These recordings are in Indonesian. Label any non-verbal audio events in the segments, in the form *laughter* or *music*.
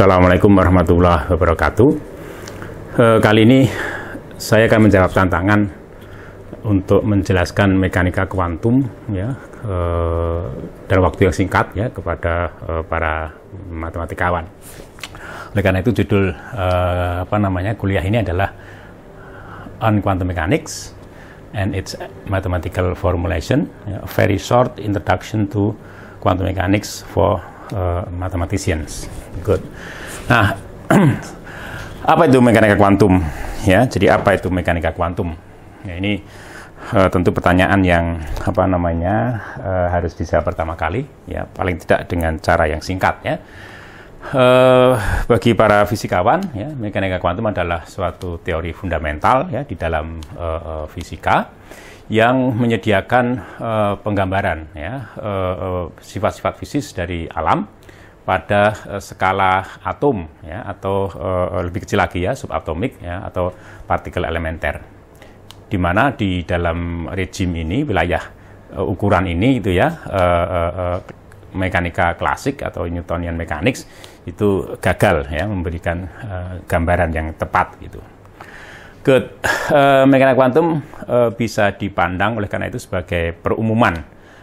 Assalamualaikum warahmatullahi wabarakatuh. E, kali ini saya akan menjawab tantangan untuk menjelaskan mekanika kuantum ya e, dalam waktu yang singkat ya kepada e, para matematikawan. Oleh karena itu judul e, apa namanya kuliah ini adalah on quantum mechanics and its mathematical formulation, a ya, very short introduction to quantum mechanics for Eh, mathematicians. Good. Nah, *clears throat* apa itu mekanika kuantum? Ya, jadi apa itu mekanika kuantum? Ya, ini uh, tentu pertanyaan yang apa namanya uh, harus dijawab pertama kali, ya paling tidak dengan cara yang singkat ya. Uh, bagi para fisikawan, ya, mekanika kuantum adalah suatu teori fundamental ya di dalam uh, uh, fisika yang menyediakan uh, penggambaran ya. eh, eh, sifat-sifat uh, uh, fisik dari alam pada uh, skala atom ya atau uh, lebih kecil lagi ya subatomik ya atau partikel elementer di mana di dalam rejim ini wilayah uh, ukuran ini itu ya uh, uh, mekanika klasik atau Newtonian mechanics itu gagal ya memberikan uh, gambaran yang tepat gitu. Good. Uh, eh, mekanika kuantum uh, bisa dipandang oleh karena itu sebagai perumuman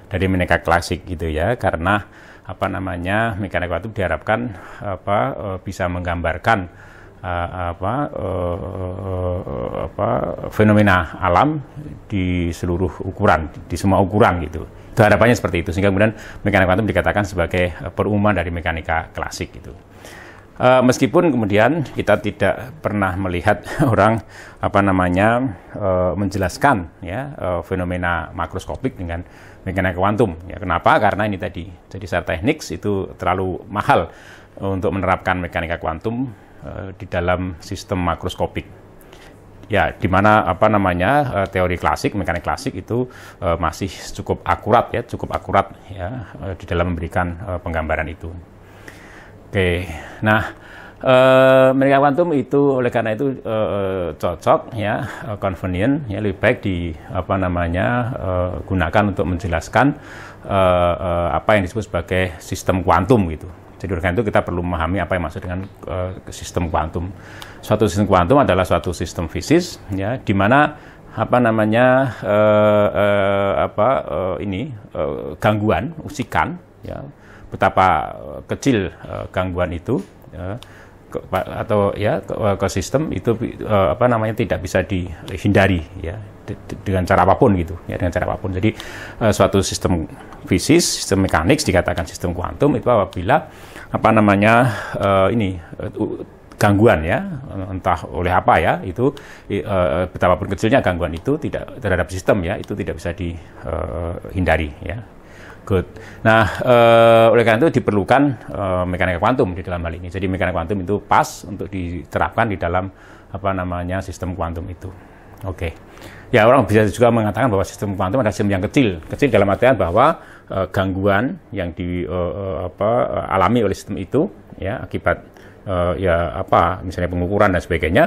dari mekanika klasik gitu ya, karena apa namanya mekanika kuantum diharapkan apa uh, bisa menggambarkan uh, apa, uh, uh, apa fenomena alam di seluruh ukuran, di semua ukuran gitu. Itu harapannya seperti itu sehingga kemudian mekanika kuantum dikatakan sebagai perumuman dari mekanika klasik gitu. Uh, meskipun kemudian kita tidak pernah melihat *laughs* orang apa namanya uh, menjelaskan ya uh, fenomena makroskopik dengan mekanika kuantum ya kenapa karena ini tadi jadi secara teknik itu terlalu mahal untuk menerapkan mekanika kuantum uh, di dalam sistem makroskopik ya di mana apa namanya uh, teori klasik mekanik klasik itu uh, masih cukup akurat ya cukup akurat ya uh, di dalam memberikan uh, penggambaran itu. Oke, nah e, eh, mereka kuantum itu oleh karena itu e, cocok ya, convenient ya lebih baik di apa namanya e, gunakan untuk menjelaskan e, e, apa yang disebut sebagai sistem kuantum gitu. Jadi oleh karena itu kita perlu memahami apa yang maksud dengan e, sistem kuantum. Suatu sistem kuantum adalah suatu sistem fisik, ya, di mana apa namanya e, e, apa e, ini e, gangguan, usikan ya betapa eh, kecil eh, gangguan itu ya, ke, atau ya ke, eh, sistem itu apa namanya tidak bisa dihindari ya dengan cara apapun gitu ya dengan cara apapun jadi suatu sistem fisik sistem mekanik dikatakan sistem kuantum itu apabila apa namanya ini gangguan ya entah oleh apa ya itu betapa betapapun kecilnya gangguan itu tidak terhadap sistem ya itu tidak bisa dihindari ya Good. Nah, uh, oleh karena itu diperlukan uh, eh, mekanika kuantum di dalam hal ini. Jadi mekanika kuantum itu pas untuk diterapkan di dalam apa namanya sistem kuantum itu. Oke. Okay. Ya orang bisa juga mengatakan bahwa sistem kuantum adalah sistem yang kecil, kecil dalam artian bahwa uh, gangguan yang di uh, apa alami oleh sistem itu ya akibat uh, ya apa misalnya pengukuran dan sebagainya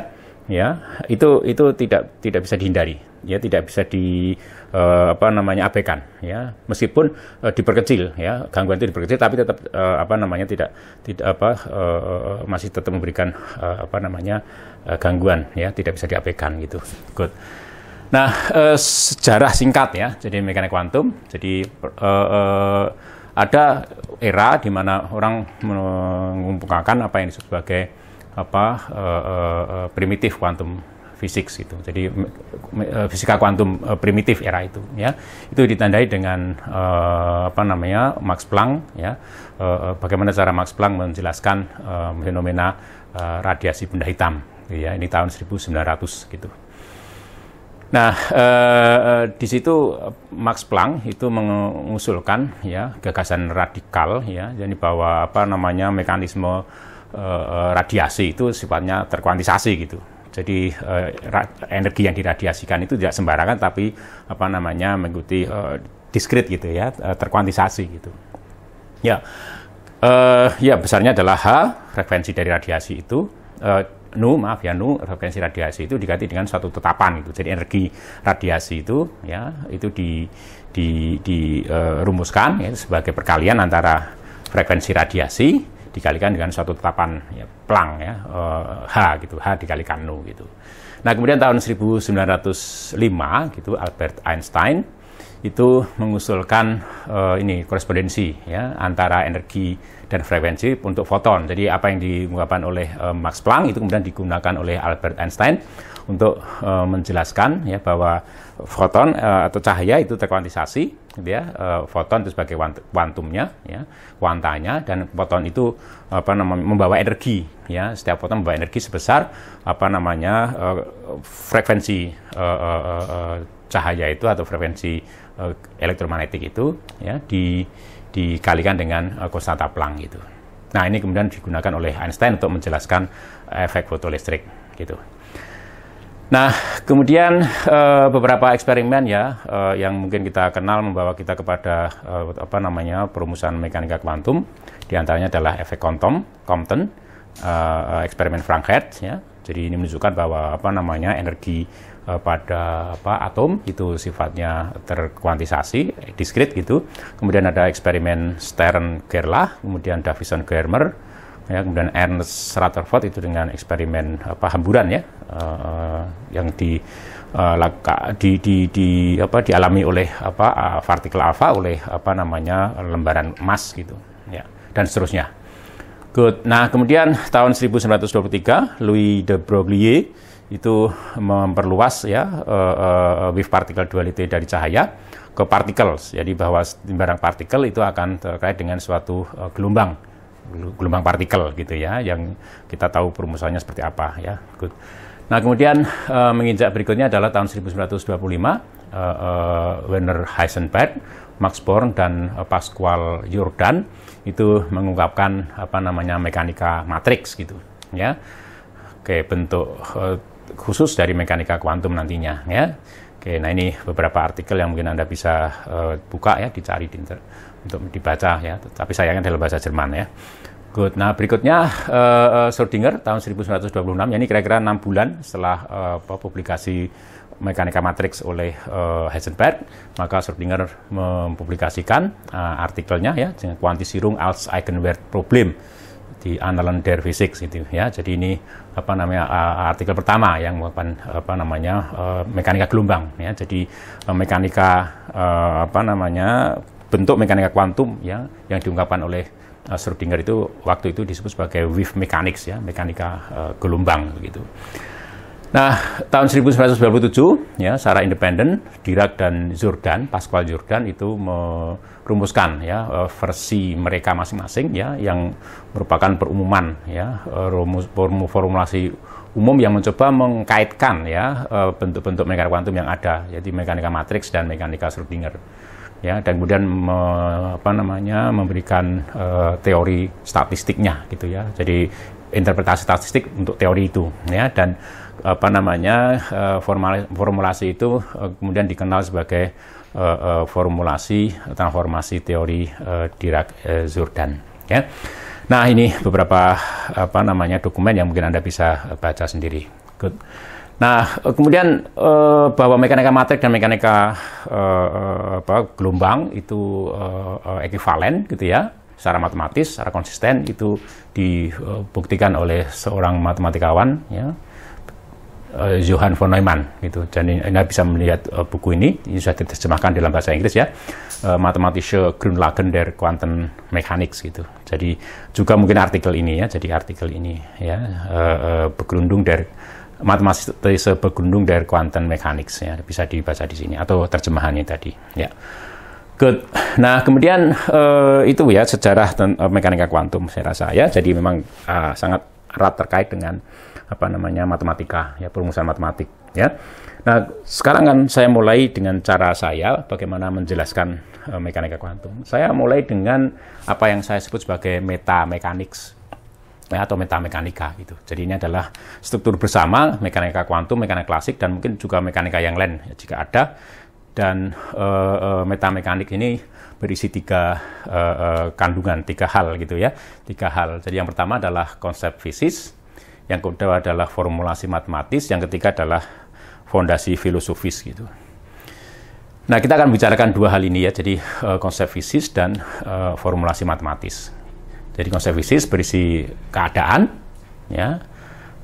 ya itu itu tidak tidak bisa dihindari ya tidak bisa di uh, apa namanya abaikan ya meskipun uh, diperkecil ya gangguan itu diperkecil tapi tetap uh, apa namanya tidak tidak apa uh, masih tetap memberikan uh, apa namanya uh, gangguan ya tidak bisa diabaikan gitu good nah uh, sejarah singkat ya jadi mekanik kuantum jadi uh, uh, ada era di mana orang mengumpulkan apa yang disebut sebagai apa uh, uh, primitif kuantum fisik gitu. Jadi eh, fisika kuantum eh, primitif era itu ya. Itu ditandai dengan uh, apa namanya Max Planck ya. Uh, bagaimana cara Max Planck menjelaskan uh, fenomena uh, radiasi benda hitam gitu ya. Ini tahun 1900 gitu. Nah, eh, di situ Max Planck itu mengusulkan ya gagasan radikal ya, jadi bahwa apa namanya mekanisme eh, radiasi itu sifatnya terkuantisasi gitu jadi uh, energi yang diradiasikan itu tidak sembarangan tapi apa namanya mengikuti uh, eh, diskrit gitu ya, eh, terkuantisasi gitu. Ya. Uh, ya besarnya adalah H frekuensi dari radiasi itu uh, nu maaf ya nu frekuensi radiasi itu diganti dengan suatu tetapan gitu. Jadi energi radiasi itu ya itu di di dirumuskan uh, ya, sebagai perkalian antara frekuensi radiasi dikalikan dengan suatu tetapan ya, plang ya uh, H gitu H dikalikan nu gitu nah kemudian tahun 1905 gitu Albert Einstein itu mengusulkan uh, ini korespondensi ya antara energi dan frekuensi untuk foton. Jadi apa yang diungkapkan oleh uh, Max Planck itu kemudian digunakan oleh Albert Einstein untuk e, menjelaskan ya bahwa foton e, atau cahaya itu terkuantisasi gitu ya e, foton itu sebagai kuantumnya ya kuantanya dan foton itu apa namanya membawa energi ya setiap foton membawa energi sebesar apa namanya e, frekuensi e, e, e, cahaya itu atau frekuensi e, elektromagnetik itu ya di dikalikan dengan e, konstanta Planck gitu. Nah, ini kemudian digunakan oleh Einstein untuk menjelaskan efek fotolistrik gitu. Nah, kemudian uh, beberapa eksperimen ya uh, yang mungkin kita kenal membawa kita kepada uh, apa namanya perumusan mekanika kuantum. Di antaranya adalah efek Compton, Compton, uh, eksperimen Frank Hertz ya. Jadi ini menunjukkan bahwa apa namanya energi pada apa atom itu sifatnya terkuantisasi, diskrit gitu. Kemudian ada eksperimen Stern Gerlach, kemudian Davison Germer, ya kemudian Ernest Rutherford itu dengan eksperimen apa hamburan ya uh, yang di, uh, eh, laka, di, di, di apa dialami oleh apa uh, partikel alfa oleh apa namanya lembaran emas gitu ya dan seterusnya. Good. Nah, kemudian tahun 1923 Louis de Broglie itu memperluas ya uh, uh, wave particle duality dari cahaya ke particles Jadi bahwa barang partikel itu akan terkait dengan suatu uh, gelombang gelombang partikel gitu ya yang kita tahu perumusannya seperti apa ya. Good. Nah kemudian uh, menginjak berikutnya adalah tahun 1925 uh, uh, Werner Heisenberg, Max Born dan uh, Pascual Jordan itu mengungkapkan apa namanya mekanika matriks gitu ya kayak bentuk uh, khusus dari mekanika kuantum nantinya ya. Oke, nah ini beberapa artikel yang mungkin Anda bisa uh, buka ya, dicari di inter, untuk dibaca ya, tapi sayangnya dalam bahasa Jerman ya. Good. Nah, berikutnya uh, Schrödinger tahun 1926, ya ini kira-kira 6 bulan setelah uh, publikasi mekanika matriks oleh uh, Heisenberg, maka Schrödinger mempublikasikan uh, artikelnya ya dengan kuantisirung als Eigenwert Problem di Annalen der Physik itu ya. Jadi ini apa namanya uh, artikel pertama yang merupakan apa namanya uh, mekanika gelombang ya. Jadi uh, mekanika uh, apa namanya bentuk mekanika kuantum ya yang diungkapkan oleh Eh, Schrödinger itu waktu itu disebut sebagai wave mechanics ya, mekanika uh, gelombang begitu. Nah, tahun 1997 ya secara independen Dirac dan Jordan, Pascual Jordan itu merumuskan ya eh, versi mereka masing-masing ya yang merupakan perumuman ya rumus formulasi umum yang mencoba mengkaitkan ya bentuk-bentuk mekanika kuantum yang ada jadi mekanika matriks dan mekanika Schrödinger ya dan kemudian me, apa namanya memberikan uh, teori statistiknya gitu ya jadi interpretasi statistik untuk teori itu ya dan apa namanya uh, formal, formulasi itu uh, kemudian dikenal sebagai uh, uh, formulasi transformasi teori uh, Dirac uh, Jordan ya nah ini beberapa apa namanya dokumen yang mungkin anda bisa baca sendiri good Nah, kemudian eh, bahwa mekanika matrik dan mekanika eh, apa, gelombang itu eh, ekivalen eh, gitu ya, secara matematis, secara konsisten itu dibuktikan oleh seorang matematikawan ya, eh, Johann von Neumann gitu. Jadi Anda bisa melihat eh, buku ini, ini sudah diterjemahkan dalam bahasa Inggris ya. eh, Mathematische Grundlagen der Mechanics, gitu. Jadi juga mungkin artikel ini ya, jadi artikel ini ya, eh, eh, begrundung dari matematis bergundung dari quantum mekanik, ya bisa dibaca di sini atau terjemahannya tadi ya good nah kemudian uh, itu ya sejarah uh, mekanika kuantum saya rasa ya jadi memang uh, sangat erat terkait dengan apa namanya matematika ya perumusan matematik ya nah sekarang kan saya mulai dengan cara saya bagaimana menjelaskan uh, mekanika kuantum saya mulai dengan apa yang saya sebut sebagai meta mekanik atau metamekanika gitu. Jadi ini adalah struktur bersama mekanika kuantum, mekanika klasik dan mungkin juga mekanika yang lain ya, jika ada. Dan uh, eh, uh, eh, metamekanik ini berisi tiga uh, uh, kandungan, tiga hal gitu ya, tiga hal. Jadi yang pertama adalah konsep fisis, yang kedua adalah formulasi matematis, yang ketiga adalah fondasi filosofis gitu. Nah, kita akan bicarakan dua hal ini ya, jadi uh, konsep fisis dan uh, formulasi matematis. Jadi konsep fisis berisi keadaan, ya,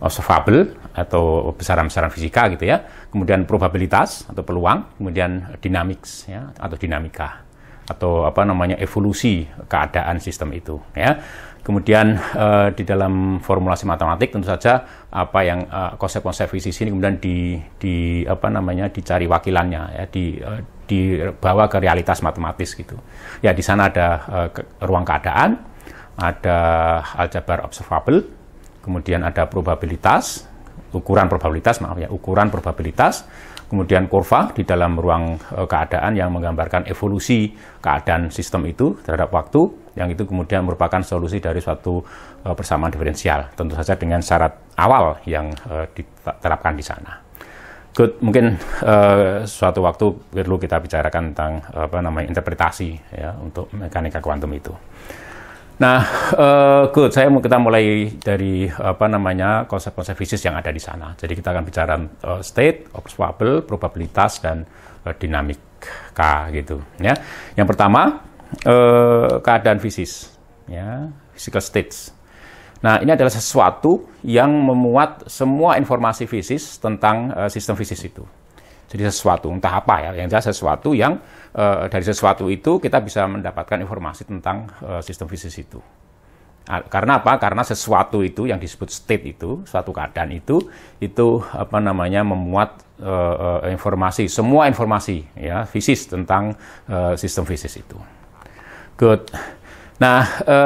observable atau besaran-besaran fisika gitu ya. Kemudian probabilitas atau peluang, kemudian dynamics ya atau dinamika atau apa namanya evolusi keadaan sistem itu ya. Kemudian uh, di dalam formulasi matematik tentu saja apa yang konsep eh, konsep-konsep fisik ini kemudian di, di apa namanya dicari wakilannya ya di uh, dibawa ke realitas matematis gitu. Ya di sana ada ruang keadaan, ada aljabar observable, kemudian ada probabilitas, ukuran probabilitas, maaf ya, ukuran probabilitas, kemudian kurva di dalam ruang e, keadaan yang menggambarkan evolusi keadaan sistem itu terhadap waktu yang itu kemudian merupakan solusi dari suatu e, persamaan diferensial tentu saja dengan syarat awal yang e, diterapkan di sana. Good, mungkin uh, suatu waktu perlu kita bicarakan tentang apa namanya interpretasi ya untuk mekanika kuantum itu. Nah, uh, *laughs* good. Saya mau kita mulai dari apa namanya konsep-konsep fisik yang ada di sana. Jadi kita akan bicara uh, state, observable, probabilitas dan uh, k, gitu. Ya, yang pertama uh, keadaan fisik, ya, physical states. Nah, ini adalah sesuatu yang memuat semua informasi fisik tentang uh, sistem fisik itu jadi sesuatu entah apa ya yang jelas sesuatu yang e, dari sesuatu itu kita bisa mendapatkan informasi tentang e, sistem fisik itu ah, karena apa karena sesuatu itu yang disebut state itu suatu keadaan itu itu apa namanya memuat e, e, informasi semua informasi ya fisis tentang e, sistem fisis itu good nah e,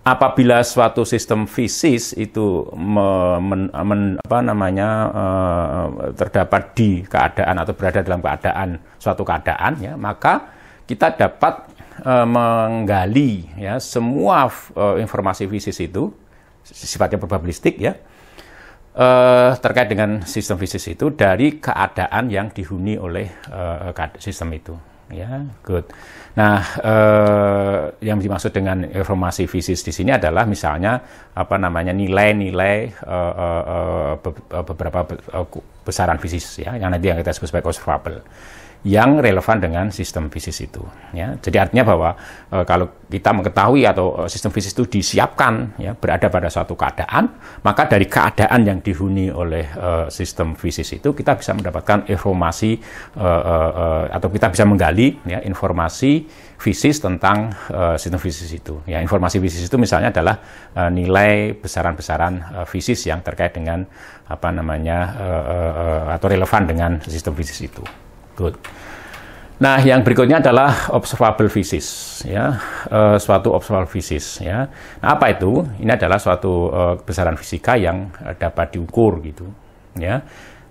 apabila suatu sistem fisis itu men, men, apa namanya uh, terdapat di keadaan atau berada dalam keadaan suatu keadaan ya maka kita dapat uh, menggali ya semua uh, informasi fisis itu sifatnya probabilistik ya uh, terkait dengan sistem fisis itu dari keadaan yang dihuni oleh uh, sistem itu ya good nah eh, yang dimaksud dengan informasi fisik di sini adalah misalnya apa namanya nilai-nilai eh, eh, eh beberapa eh, besaran fisik ya yang nanti yang kita sebut sebagai observable yang relevan dengan sistem bisnis itu. Ya. Jadi artinya bahwa e, kalau kita mengetahui atau eh, sistem bisnis itu disiapkan ya, berada pada suatu keadaan, maka dari keadaan yang dihuni oleh e, sistem bisnis itu kita bisa mendapatkan informasi e, e, e, atau kita bisa menggali ya, informasi visis tentang e, sistem visis itu. Ya, informasi visis itu misalnya adalah e, nilai besaran-besaran e, visis yang terkait dengan apa namanya e, e, atau relevan dengan sistem visis itu tersebut. Nah, yang berikutnya adalah observable physics, ya, uh, suatu observable physics, ya. Nah, apa itu? Ini adalah suatu uh, eh, besaran fisika yang uh, dapat diukur, gitu, ya.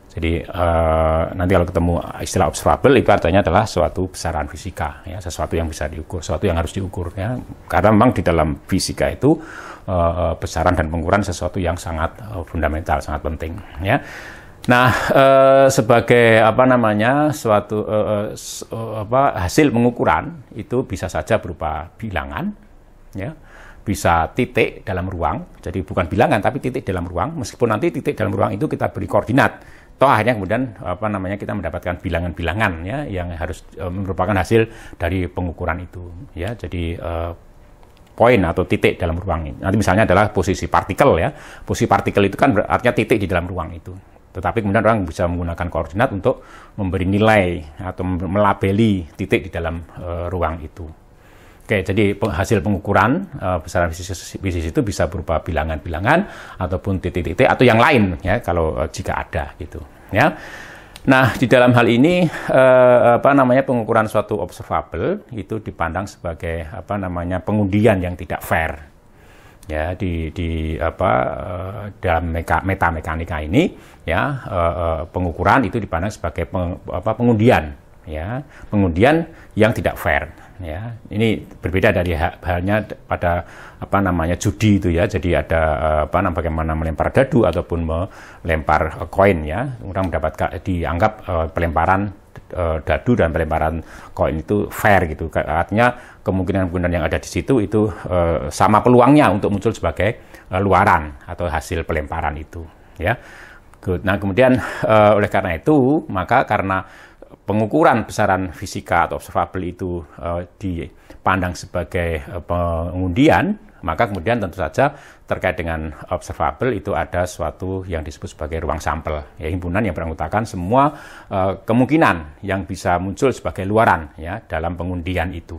Jadi uh, nanti kalau ketemu istilah observable itu artinya adalah suatu besaran fisika, ya, sesuatu yang bisa diukur, sesuatu yang harus diukur, ya. Karena memang di dalam fisika itu uh, besaran dan pengukuran sesuatu yang sangat uh, fundamental, sangat penting, ya. Nah, eh, sebagai apa namanya suatu eh, eh, eh, apa hasil pengukuran itu bisa saja berupa bilangan, ya, bisa titik dalam ruang. Jadi bukan bilangan tapi titik dalam ruang. Meskipun nanti titik dalam ruang itu kita beri koordinat, toh akhirnya kemudian apa namanya kita mendapatkan bilangan-bilangan ya yang harus eh, merupakan hasil dari pengukuran itu, ya. Jadi eh, poin atau titik dalam ruang ini. Nanti misalnya adalah posisi partikel ya. Posisi partikel itu kan artinya titik di dalam ruang itu. Tetapi kemudian orang bisa menggunakan koordinat untuk memberi nilai atau melabeli titik di dalam uh, ruang itu. Oke, jadi hasil pengukuran uh, eh, besaran bisnis itu bisa berupa bilangan-bilangan ataupun titik-titik atau yang lain ya kalau uh, jika ada gitu ya. Nah, di dalam hal ini uh, apa namanya pengukuran suatu observable itu dipandang sebagai apa namanya pengundian yang tidak fair ya di di apa eh, dalam meka, meta mekanika ini ya eh, eh, pengukuran itu dipandang sebagai peng, apa pengundian ya pengundian yang tidak fair ya ini berbeda dari halnya pada apa namanya judi itu ya jadi ada apa namanya bagaimana melempar dadu ataupun melempar koin ya orang mendapat dianggap pelemparan dadu dan pelemparan koin itu fair gitu artinya kemungkinan-kemungkinan yang ada di situ itu uh, sama peluangnya untuk muncul sebagai uh, luaran atau hasil pelemparan itu ya. Good. Nah kemudian uh, oleh karena itu maka karena pengukuran besaran fisika atau observable itu uh, dipandang sebagai uh, pengundian maka kemudian tentu saja terkait dengan observable itu ada suatu yang disebut sebagai ruang sampel, ya himpunan yang beranggotakan semua uh, kemungkinan yang bisa muncul sebagai luaran ya dalam pengundian itu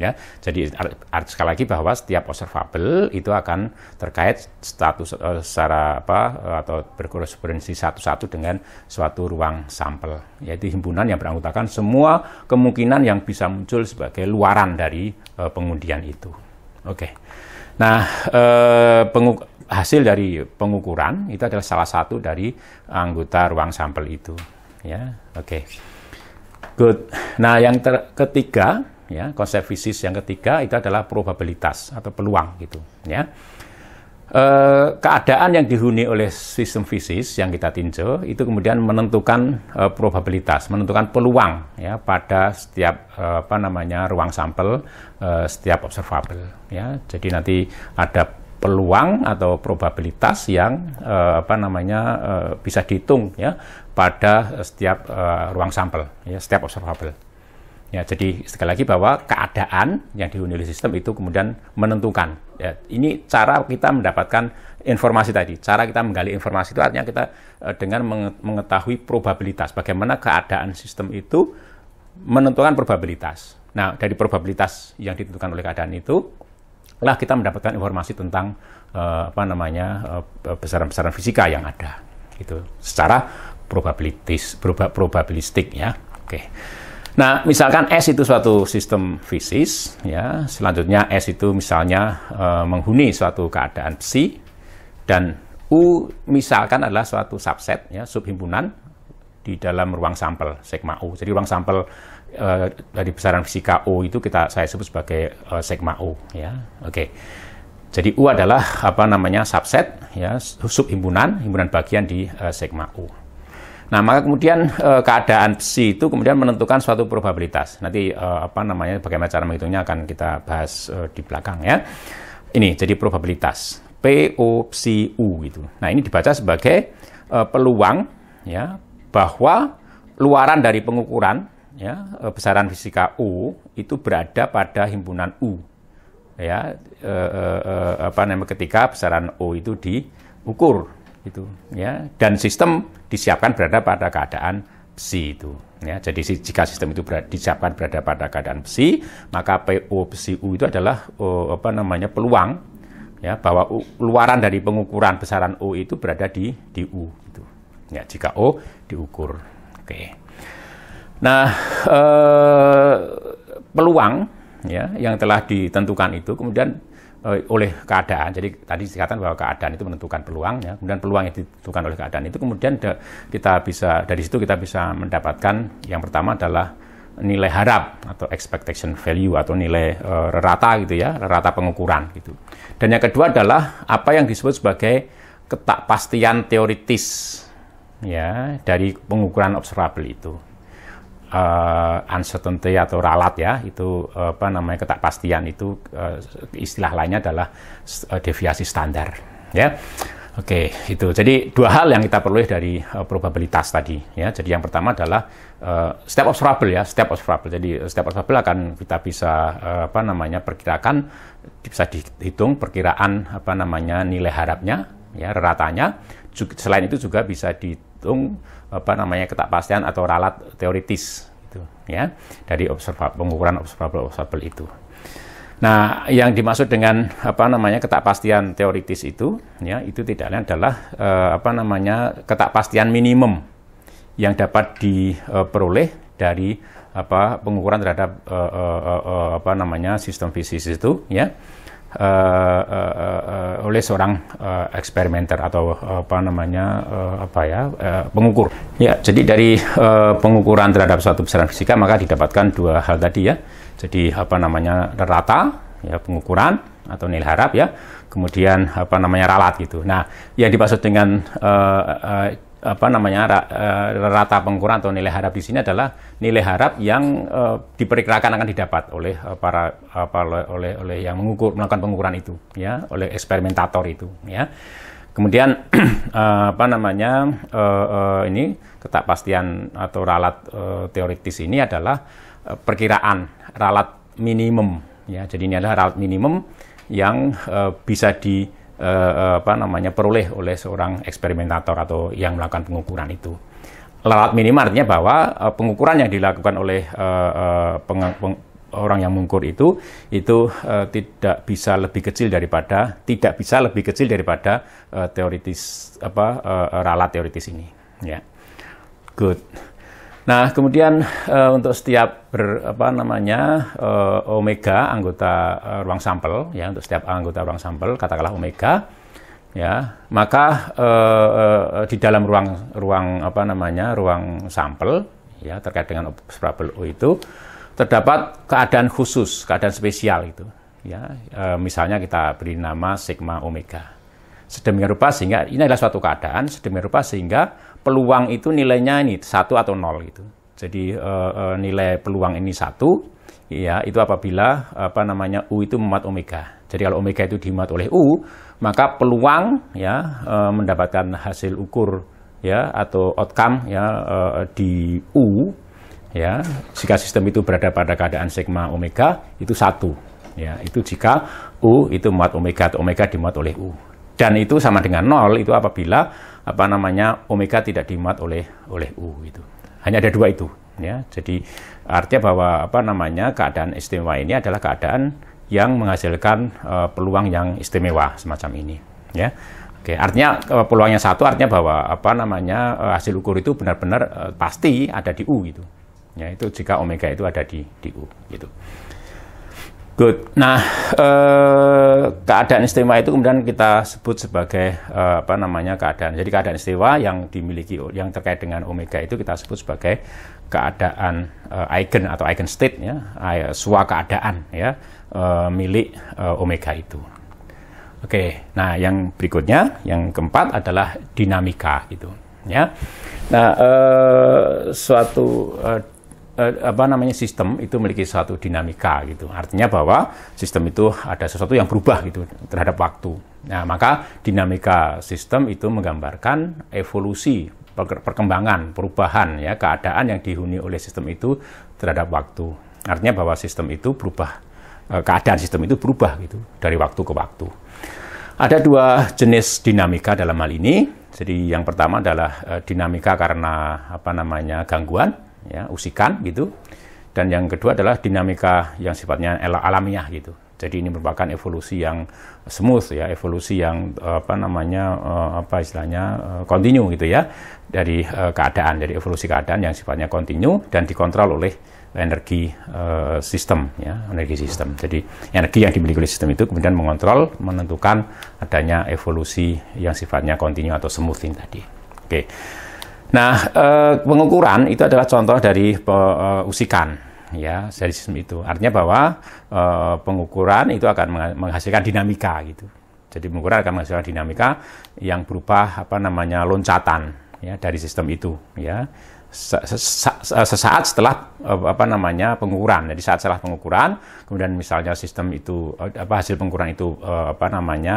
ya jadi art, sekali lagi bahwa setiap observable itu akan terkait status uh, secara apa eh, atau berkorespondensi satu-satu dengan suatu ruang sampel yaitu himpunan yang beranggotakan semua kemungkinan yang bisa muncul sebagai luaran dari uh, pengundian itu oke okay. nah uh, penguk hasil dari pengukuran itu adalah salah satu dari anggota ruang sampel itu ya oke okay. good nah yang ketiga ya konsep fisis yang ketiga itu adalah probabilitas atau peluang gitu ya e, keadaan yang dihuni oleh sistem fisis yang kita tinjau itu kemudian menentukan e, probabilitas menentukan peluang ya pada setiap e, apa namanya ruang sampel e, setiap observable. ya jadi nanti ada peluang atau probabilitas yang e, apa namanya e, bisa dihitung ya pada setiap ruang sampel ya setiap observable. Ya, jadi sekali lagi bahwa keadaan yang dihuni oleh sistem itu kemudian menentukan. Ya, ini cara kita mendapatkan informasi tadi. Cara kita menggali informasi itu artinya kita e, dengan mengetahui probabilitas bagaimana keadaan sistem itu menentukan probabilitas. Nah, dari probabilitas yang ditentukan oleh keadaan itu lah kita mendapatkan informasi tentang eh, apa namanya besaran e, besaran-besaran fisika yang ada. Itu secara probabilitis proba, probabilistik ya. Oke. Okay. Nah, misalkan S itu suatu sistem fisis, ya. Selanjutnya S itu misalnya e, menghuni suatu keadaan psi dan U misalkan adalah suatu subset, ya, subhimpunan di dalam ruang sampel sigma U. Jadi ruang sampel e, dari besaran fisika U itu kita saya sebut sebagai e, sigma U, ya. Oke. Jadi U adalah apa namanya subset, ya, subhimpunan, himpunan bagian di e, sigma U. Nah, maka kemudian e, keadaan psi itu kemudian menentukan suatu probabilitas. Nanti e, apa namanya bagaimana cara menghitungnya akan kita bahas e, di belakang ya. Ini jadi probabilitas P O psi U gitu. Nah, ini dibaca sebagai e, peluang ya bahwa luaran dari pengukuran ya besaran fisika U itu berada pada himpunan U. Ya, e, e, apa namanya ketika besaran U itu diukur itu ya dan sistem disiapkan berada pada keadaan besi itu ya jadi jika sistem itu berada, disiapkan berada pada keadaan besi maka PO besi U itu adalah oh, apa namanya peluang ya bahwa U, luaran dari pengukuran besaran O itu berada di di U itu ya jika O diukur oke nah eh, peluang ya yang telah ditentukan itu kemudian Eh, oleh keadaan. Jadi tadi dikatakan bahwa keadaan itu menentukan peluang, ya. kemudian peluang yang ditentukan oleh keadaan itu kemudian de, kita bisa dari situ kita bisa mendapatkan yang pertama adalah nilai harap atau expectation value atau nilai e, rata gitu ya, rata pengukuran gitu. Dan yang kedua adalah apa yang disebut sebagai ketakpastian teoritis ya dari pengukuran observable itu uh, uncertainty atau ralat ya itu eh, apa namanya ketakpastian itu uh, istilah lainnya adalah uh, deviasi standar ya oke okay, itu jadi dua hal yang kita perlu dari uh, probabilitas tadi ya jadi yang pertama adalah uh, step observable ya step observable jadi step observable akan kita bisa uh, apa namanya perkirakan bisa dihitung perkiraan apa namanya nilai harapnya ya ratanya selain itu juga bisa dihitung apa namanya ketakpastian atau ralat teoritis gitu ya dari observable pengukuran observable observable itu. Nah, yang dimaksud dengan apa namanya ketakpastian teoritis itu ya itu tidak lain adalah eh, apa namanya ketakpastian minimum yang dapat diperoleh dari apa pengukuran terhadap eh, eh, eh, eh apa namanya sistem fisik itu ya uh, uh, uh, oleh seorang uh, eksperimenter atau apa namanya uh, apa ya uh, pengukur. Ya, jadi dari uh, pengukuran terhadap suatu besaran fisika maka didapatkan dua hal tadi ya. Jadi apa namanya rata ya pengukuran atau nilai harap ya. Kemudian apa namanya ralat gitu. Nah, yang dimaksud dengan uh, uh, apa namanya eh, rata pengukuran atau nilai harap di sini adalah nilai harap yang eh, diperkirakan akan didapat oleh eh, para apa oleh oleh yang mengukur melakukan pengukuran itu ya oleh eksperimentator itu ya kemudian uh, *clears throat* apa namanya uh, uh, ini ketakpastian atau ralat teoritis ini adalah perkiraan ralat minimum ya jadi ini adalah ralat minimum yang bisa di Eh, eh, apa namanya peroleh oleh seorang eksperimentator atau yang melakukan pengukuran itu. Lalat minimal artinya bahwa eh, pengukuran yang dilakukan oleh eh, eh peng, peng, orang yang mengukur itu itu uh, tidak bisa lebih kecil daripada tidak bisa lebih kecil daripada uh, teoritis apa uh, ralat teoritis ini ya yeah. good Nah, kemudian uh, untuk setiap ber, apa namanya uh, omega anggota uh, ruang sampel ya untuk setiap anggota ruang sampel katakanlah omega ya, maka uh, uh, di dalam ruang ruang apa namanya ruang sampel ya terkait dengan observable O itu terdapat keadaan khusus, keadaan spesial itu ya. E, misalnya kita beri nama sigma omega. Sedemikian rupa sehingga ini adalah suatu keadaan sedemikian rupa sehingga peluang itu nilainya ini satu atau nol gitu. Jadi uh, uh, nilai peluang ini satu, ya itu apabila apa namanya u itu memuat omega. Jadi kalau omega itu dimuat oleh u, maka peluang ya uh, mendapatkan hasil ukur ya atau outcome ya uh, di u ya jika sistem itu berada pada keadaan sigma omega itu satu ya itu jika u itu muat omega atau omega dimuat oleh u dan itu sama dengan nol itu apabila apa namanya omega tidak dimuat oleh oleh u itu hanya ada dua itu ya jadi artinya bahwa apa namanya keadaan istimewa ini adalah keadaan yang menghasilkan uh, peluang yang istimewa semacam ini ya Oke, artinya eh, peluangnya satu artinya bahwa apa namanya eh, hasil ukur itu benar-benar pasti ada di U gitu. Ya, itu jika omega itu ada di di U gitu. Good. Nah, eh, keadaan istimewa itu kemudian kita sebut sebagai eh, apa namanya keadaan. Jadi keadaan istimewa yang dimiliki yang terkait dengan omega itu kita sebut sebagai keadaan eh, eigen atau eigen state ya, eh, sua keadaan ya eh, milik eh, omega itu. Oke. Nah, yang berikutnya yang keempat adalah dinamika gitu ya. Nah, eh, suatu eh, Eh, apa namanya sistem itu memiliki satu dinamika gitu. Artinya bahwa sistem itu ada sesuatu yang berubah gitu terhadap waktu. Nah, maka dinamika sistem itu menggambarkan evolusi perkembangan, perubahan ya keadaan yang dihuni oleh sistem itu terhadap waktu. Artinya bahwa sistem itu berubah eh, keadaan sistem itu berubah gitu dari waktu ke waktu. Ada dua jenis dinamika dalam hal ini. Jadi yang pertama adalah eh, dinamika karena apa namanya gangguan ya, usikan gitu. Dan yang kedua adalah dinamika yang sifatnya alamiah gitu. Jadi ini merupakan evolusi yang smooth ya, evolusi yang eh, apa namanya eh, apa istilahnya kontinu eh, gitu ya dari keadaan, dari evolusi keadaan yang sifatnya continue dan dikontrol oleh energi sistem ya energi sistem jadi energi yang dimiliki oleh sistem itu kemudian mengontrol menentukan adanya evolusi yang sifatnya continue atau smoothing tadi oke okay. Nah, eh, pengukuran itu adalah contoh dari eh, usikan ya dari sistem itu artinya bahwa eh, pengukuran itu akan menghasilkan dinamika gitu jadi pengukuran akan menghasilkan dinamika yang berupa apa namanya loncatan ya dari sistem itu ya Eh, sesaat setelah eh, apa namanya pengukuran. Jadi saat setelah pengukuran, kemudian misalnya sistem itu eh, apa hasil pengukuran itu apa namanya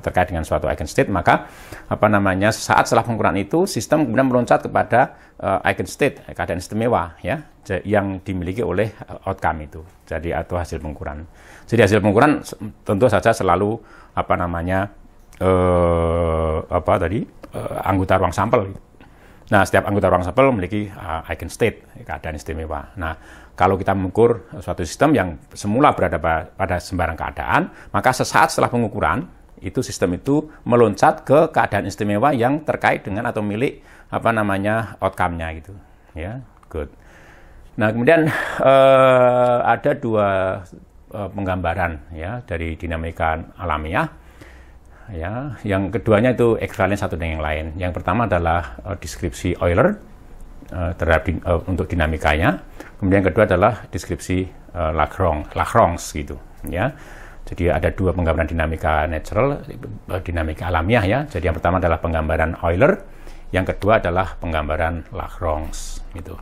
terkait dengan suatu eigen state, maka apa namanya saat setelah pengukuran itu sistem kemudian meloncat kepada eigen state keadaan istimewa ya yang dimiliki oleh outcome itu. Jadi atau hasil pengukuran. Jadi hasil pengukuran tentu saja selalu apa namanya eh, apa tadi eh, anggota ruang sampel. Gitu Nah, setiap anggota ruang sampel memiliki uh, icon state, keadaan istimewa. Nah, kalau kita mengukur suatu sistem yang semula berada pada sembarang keadaan, maka sesaat setelah pengukuran, itu sistem itu meloncat ke keadaan istimewa yang terkait dengan atau milik apa namanya outcome-nya gitu. Ya, good. Nah, kemudian uh, ada dua uh, penggambaran ya dari dinamika alamiah ya. Yang keduanya itu ekvivalen satu dengan yang lain. Yang pertama adalah uh, deskripsi Euler uh, terhadap din, uh, untuk dinamikanya. Kemudian yang kedua adalah deskripsi uh, Lagrange, Lagrange gitu, ya. Jadi ada dua penggambaran dinamika natural, dinamika alamiah ya. Jadi yang pertama adalah penggambaran Euler, yang kedua adalah penggambaran Lagrange gitu.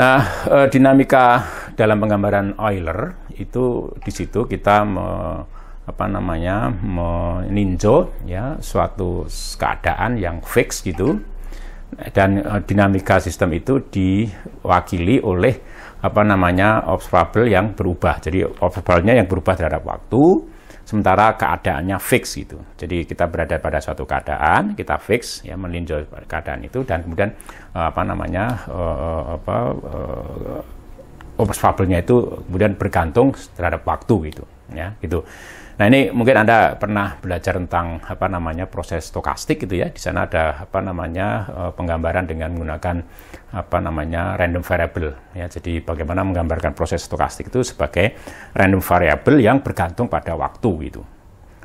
Nah, dinamika dalam penggambaran Euler itu di situ kita me, apa namanya meninjau ya suatu keadaan yang fix gitu dan uh, dinamika sistem itu diwakili oleh apa namanya observable yang berubah jadi observable-nya yang berubah terhadap waktu sementara keadaannya fix gitu jadi kita berada pada suatu keadaan kita fix ya meninjau keadaan itu dan kemudian uh, apa namanya uh, apa observable-nya itu kemudian bergantung terhadap waktu gitu ya gitu Nah ini mungkin Anda pernah belajar tentang apa namanya proses stokastik gitu ya. Di sana ada apa namanya eh, penggambaran dengan menggunakan apa namanya random variable ya. Jadi bagaimana menggambarkan proses stokastik itu sebagai random variable yang bergantung pada waktu gitu.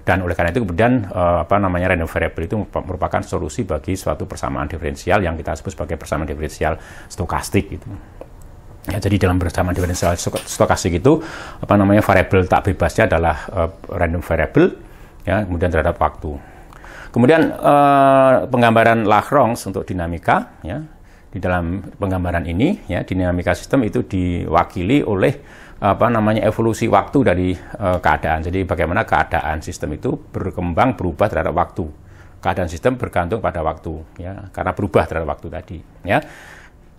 Dan oleh karena itu kemudian eh, apa namanya random variable itu merupakan solusi bagi suatu persamaan diferensial yang kita sebut sebagai persamaan diferensial stokastik gitu. Ya, jadi dalam bersamaan diferensial stokastik itu apa namanya variabel tak bebasnya adalah uh, random variable ya kemudian terhadap waktu. Kemudian uh, penggambaran Lagrange untuk dinamika ya di dalam penggambaran ini ya dinamika sistem itu diwakili oleh apa namanya evolusi waktu dari uh, keadaan. Jadi bagaimana keadaan sistem itu berkembang berubah terhadap waktu. Keadaan sistem bergantung pada waktu ya karena berubah terhadap waktu tadi ya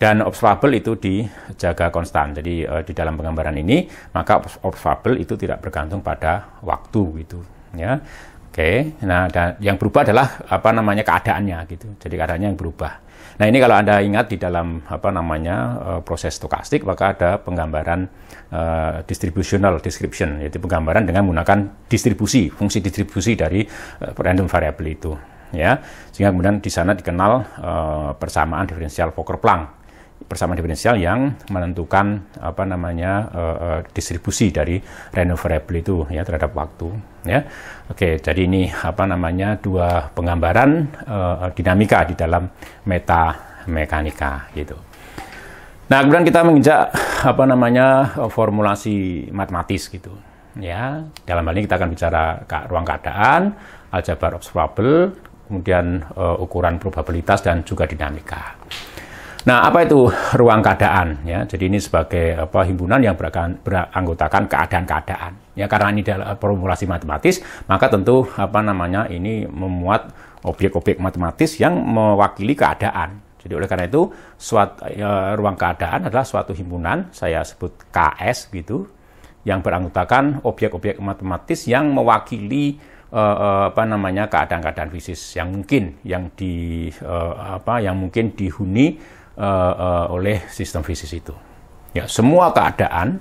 dan observable itu dijaga konstan. Jadi uh, di dalam penggambaran ini maka observable itu tidak bergantung pada waktu gitu ya. Oke. Nah, dan yang berubah adalah apa namanya keadaannya gitu. Jadi keadaannya yang berubah. Nah, ini kalau Anda ingat di dalam apa namanya uh, proses stokastik maka ada penggambaran uh, distributional description yaitu penggambaran dengan menggunakan distribusi, fungsi distribusi dari uh, random variable itu ya. Sehingga kemudian di sana dikenal persamaan diferensial Fokker-Planck persamaan diferensial yang menentukan apa namanya uh, distribusi dari renewable itu ya terhadap waktu ya. Oke, jadi ini apa namanya dua penggambaran uh, dinamika di dalam meta mekanika gitu. Nah, kemudian kita menginjak apa namanya formulasi matematis gitu ya. Dalam hal ini kita akan bicara ke ruang keadaan, aljabar observable, kemudian uh, ukuran probabilitas dan juga dinamika. Nah, apa itu ruang keadaan? Ya, jadi ini sebagai apa himpunan yang beranggotakan keadaan-keadaan. Ya, karena ini adalah formulasi matematis, maka tentu apa namanya ini memuat objek-objek matematis yang mewakili keadaan. Jadi oleh karena itu suatu, ya, ruang keadaan adalah suatu himpunan saya sebut KS gitu yang beranggotakan objek-objek matematis yang mewakili uh, apa namanya keadaan-keadaan fisik yang mungkin yang di uh, apa yang mungkin dihuni uh, uh, oleh sistem fisik itu. Ya, semua keadaan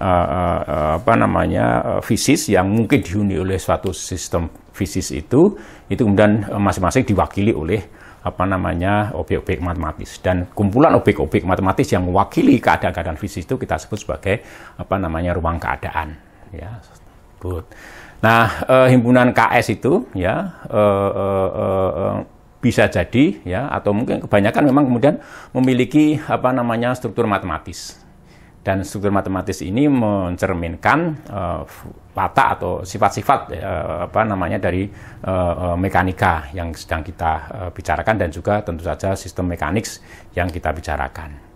uh, uh, apa namanya uh, yang mungkin dihuni oleh suatu sistem fisik itu itu kemudian masing-masing uh, diwakili oleh apa namanya objek-objek matematis dan kumpulan objek-objek matematis yang mewakili keadaan-keadaan fisik itu kita sebut sebagai apa namanya ruang keadaan ya sebut nah eh, himpunan KS itu ya eh, eh, eh, bisa jadi ya atau mungkin kebanyakan memang kemudian memiliki apa namanya struktur matematis dan struktur matematis ini mencerminkan uh, atau sifat-sifat uh, apa namanya dari uh, mekanika yang sedang kita uh, bicarakan dan juga tentu saja sistem mekanik yang kita bicarakan.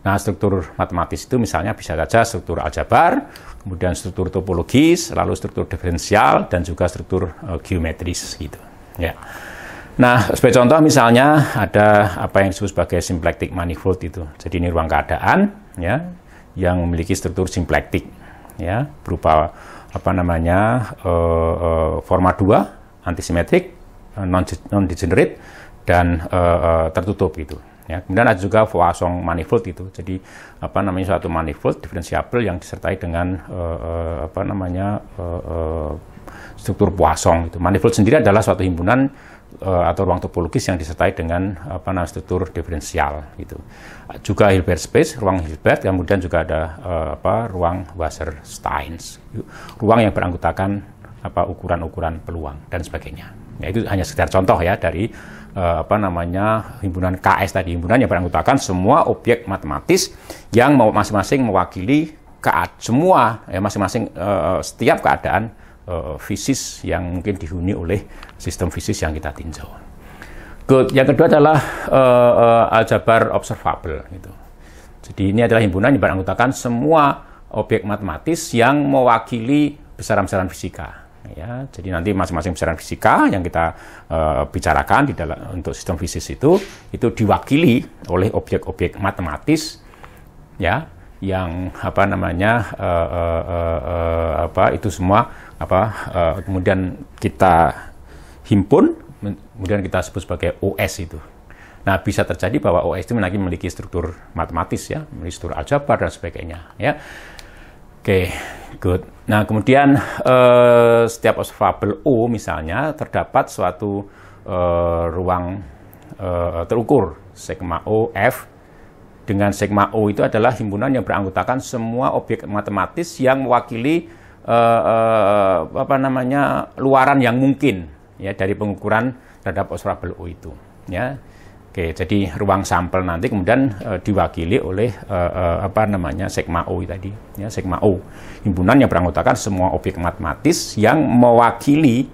Nah, struktur matematis itu misalnya bisa saja struktur aljabar, kemudian struktur topologis, lalu struktur diferensial dan juga struktur uh, geometris gitu. Ya. Yeah. Nah, sebagai contoh misalnya ada apa yang disebut sebagai symplectic manifold itu. Jadi ini ruang keadaan ya yang memiliki struktur symplectic ya berupa apa namanya uh, uh, forma dua antisimetrik non eh, non degenerate dan uh, uh, tertutup itu ya kemudian ada juga Poisson manifold itu jadi apa namanya suatu manifold diferensiabel yang disertai dengan uh, uh, apa namanya uh, uh, struktur Poisson itu manifold sendiri adalah suatu himpunan Eh, atau ruang topologis yang disertai dengan apa namanya struktur diferensial gitu. Juga Hilbert space, ruang Hilbert, kemudian juga ada uh, apa ruang Wasserstein gitu. ruang yang beranggotakan apa ukuran-ukuran peluang dan sebagainya. Ya, itu hanya sekedar contoh ya dari uh, apa namanya himpunan KS tadi himpunan yang beranggotakan semua objek matematis yang masing-masing mewakili ke semua ya masing-masing uh, setiap keadaan Eh, fisis yang mungkin dihuni oleh sistem fisis yang kita tinjau. Good. Yang kedua adalah uh, uh, aljabar observable. Gitu. Jadi ini adalah himpunan yang beranggotakan semua objek matematis yang mewakili besaran-besaran fisika. Ya, jadi nanti masing-masing besaran fisika yang kita uh, bicarakan di dalam untuk sistem fisis itu itu diwakili oleh objek-objek matematis ya yang apa namanya uh, uh, uh, uh, apa itu semua apa uh, kemudian kita himpun kemudian kita sebut sebagai OS itu Nah, bisa terjadi bahwa OS itu lagi memiliki struktur matematis ya, memiliki struktur aljabar dan sebagainya ya. Oke, okay, good. Nah, kemudian uh, setiap observable O misalnya terdapat suatu uh, ruang uh, terukur sigma O F dengan sigma O itu adalah himpunan yang beranggotakan semua objek matematis yang mewakili uh, uh, apa namanya luaran yang mungkin ya dari pengukuran terhadap observable U itu ya oke jadi ruang sampel nanti kemudian uh, diwakili oleh uh, uh, apa namanya sigma O tadi ya sigma O himpunan yang beranggotakan semua objek matematis yang mewakili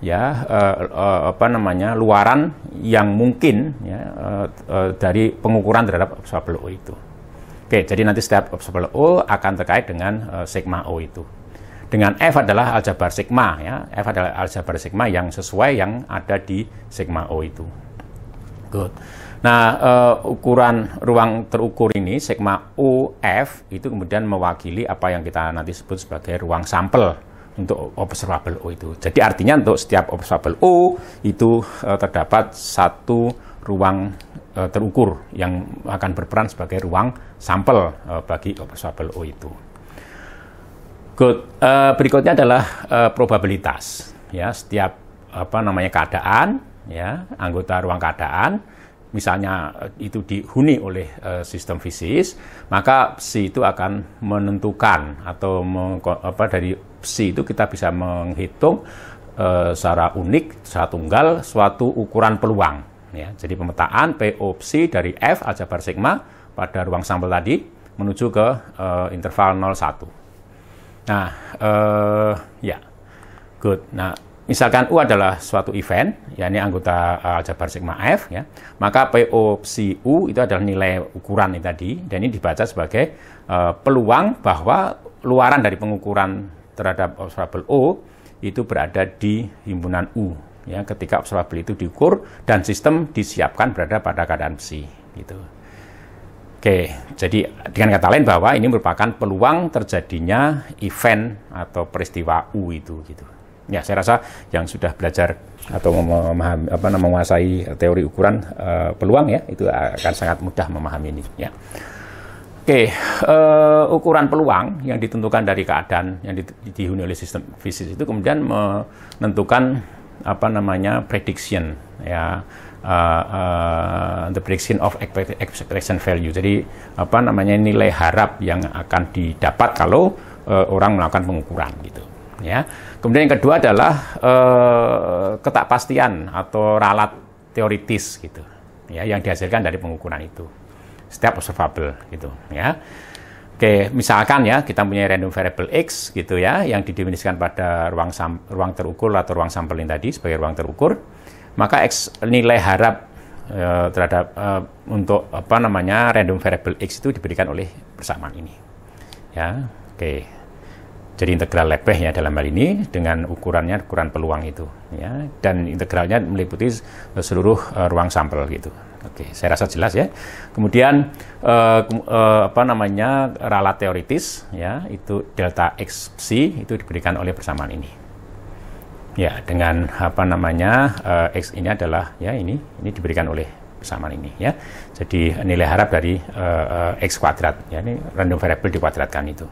ya uh, uh, apa namanya luaran yang mungkin ya uh, uh, dari pengukuran terhadap observable O itu. Oke, jadi nanti setiap observable O akan terkait dengan uh, sigma O itu dengan F adalah aljabar sigma ya. F adalah aljabar sigma yang sesuai yang ada di sigma O itu. Good. Nah, uh, ukuran ruang terukur ini sigma O F itu kemudian mewakili apa yang kita nanti sebut sebagai ruang sampel untuk observable O itu. Jadi artinya untuk setiap observable O itu uh, terdapat satu ruang uh, terukur yang akan berperan sebagai ruang sampel uh, bagi observable O itu. Good. Uh, eh, berikutnya adalah uh, probabilitas. Ya, setiap apa namanya keadaan, ya, anggota ruang keadaan, misalnya eh, itu dihuni oleh uh, sistem fisis, maka psi itu akan menentukan atau meng, apa dari psi itu kita bisa menghitung uh, secara unik, secara tunggal suatu ukuran peluang. Ya, jadi pemetaan PO psi dari F aljabar sigma pada ruang sampel tadi menuju ke uh, interval 01. Nah, uh, ya, yeah. good. Nah, misalkan U adalah suatu event, ya ini anggota uh, eh, Jabar sigma F, ya, maka POC U itu adalah nilai ukuran ini tadi, dan ini dibaca sebagai uh, peluang bahwa luaran dari pengukuran terhadap observable O itu berada di himpunan U, ya, ketika observable itu diukur dan sistem disiapkan berada pada keadaan psi, gitu. Oke, jadi dengan kata lain bahwa ini merupakan peluang terjadinya event atau peristiwa U itu gitu. Ya, saya rasa yang sudah belajar atau memahami apa namanya menguasai teori ukuran uh, peluang ya itu akan sangat mudah memahami ini ya. Oke, uh, ukuran peluang yang ditentukan dari keadaan yang dihuni oleh sistem fisik itu kemudian menentukan apa namanya prediction ya uh, uh, the prediction of expectation value. Jadi apa namanya nilai harap yang akan didapat kalau uh, orang melakukan pengukuran gitu. Ya. Kemudian yang kedua adalah uh, ketakpastian atau ralat teoritis gitu. Ya, yang dihasilkan dari pengukuran itu. Setiap observable gitu, ya. Oke, misalkan ya kita punya random variable x gitu ya yang didefinisikan pada ruang sam ruang terukur atau ruang sampling tadi sebagai ruang terukur maka x nilai harap uh, terhadap uh, untuk apa namanya random variable x itu diberikan oleh persamaan ini ya oke jadi integral lebih ya dalam hal ini dengan ukurannya ukuran peluang itu ya dan integralnya meliputi seluruh uh, ruang sampel gitu Oke, saya rasa jelas ya. Kemudian apa namanya ralat teoritis ya itu delta x psi itu diberikan oleh persamaan ini. Ya, dengan apa namanya uh, X ini adalah ya ini ini diberikan oleh persamaan ini ya. Jadi nilai harap dari uh, X kuadrat ya ini random variable dikuadratkan itu.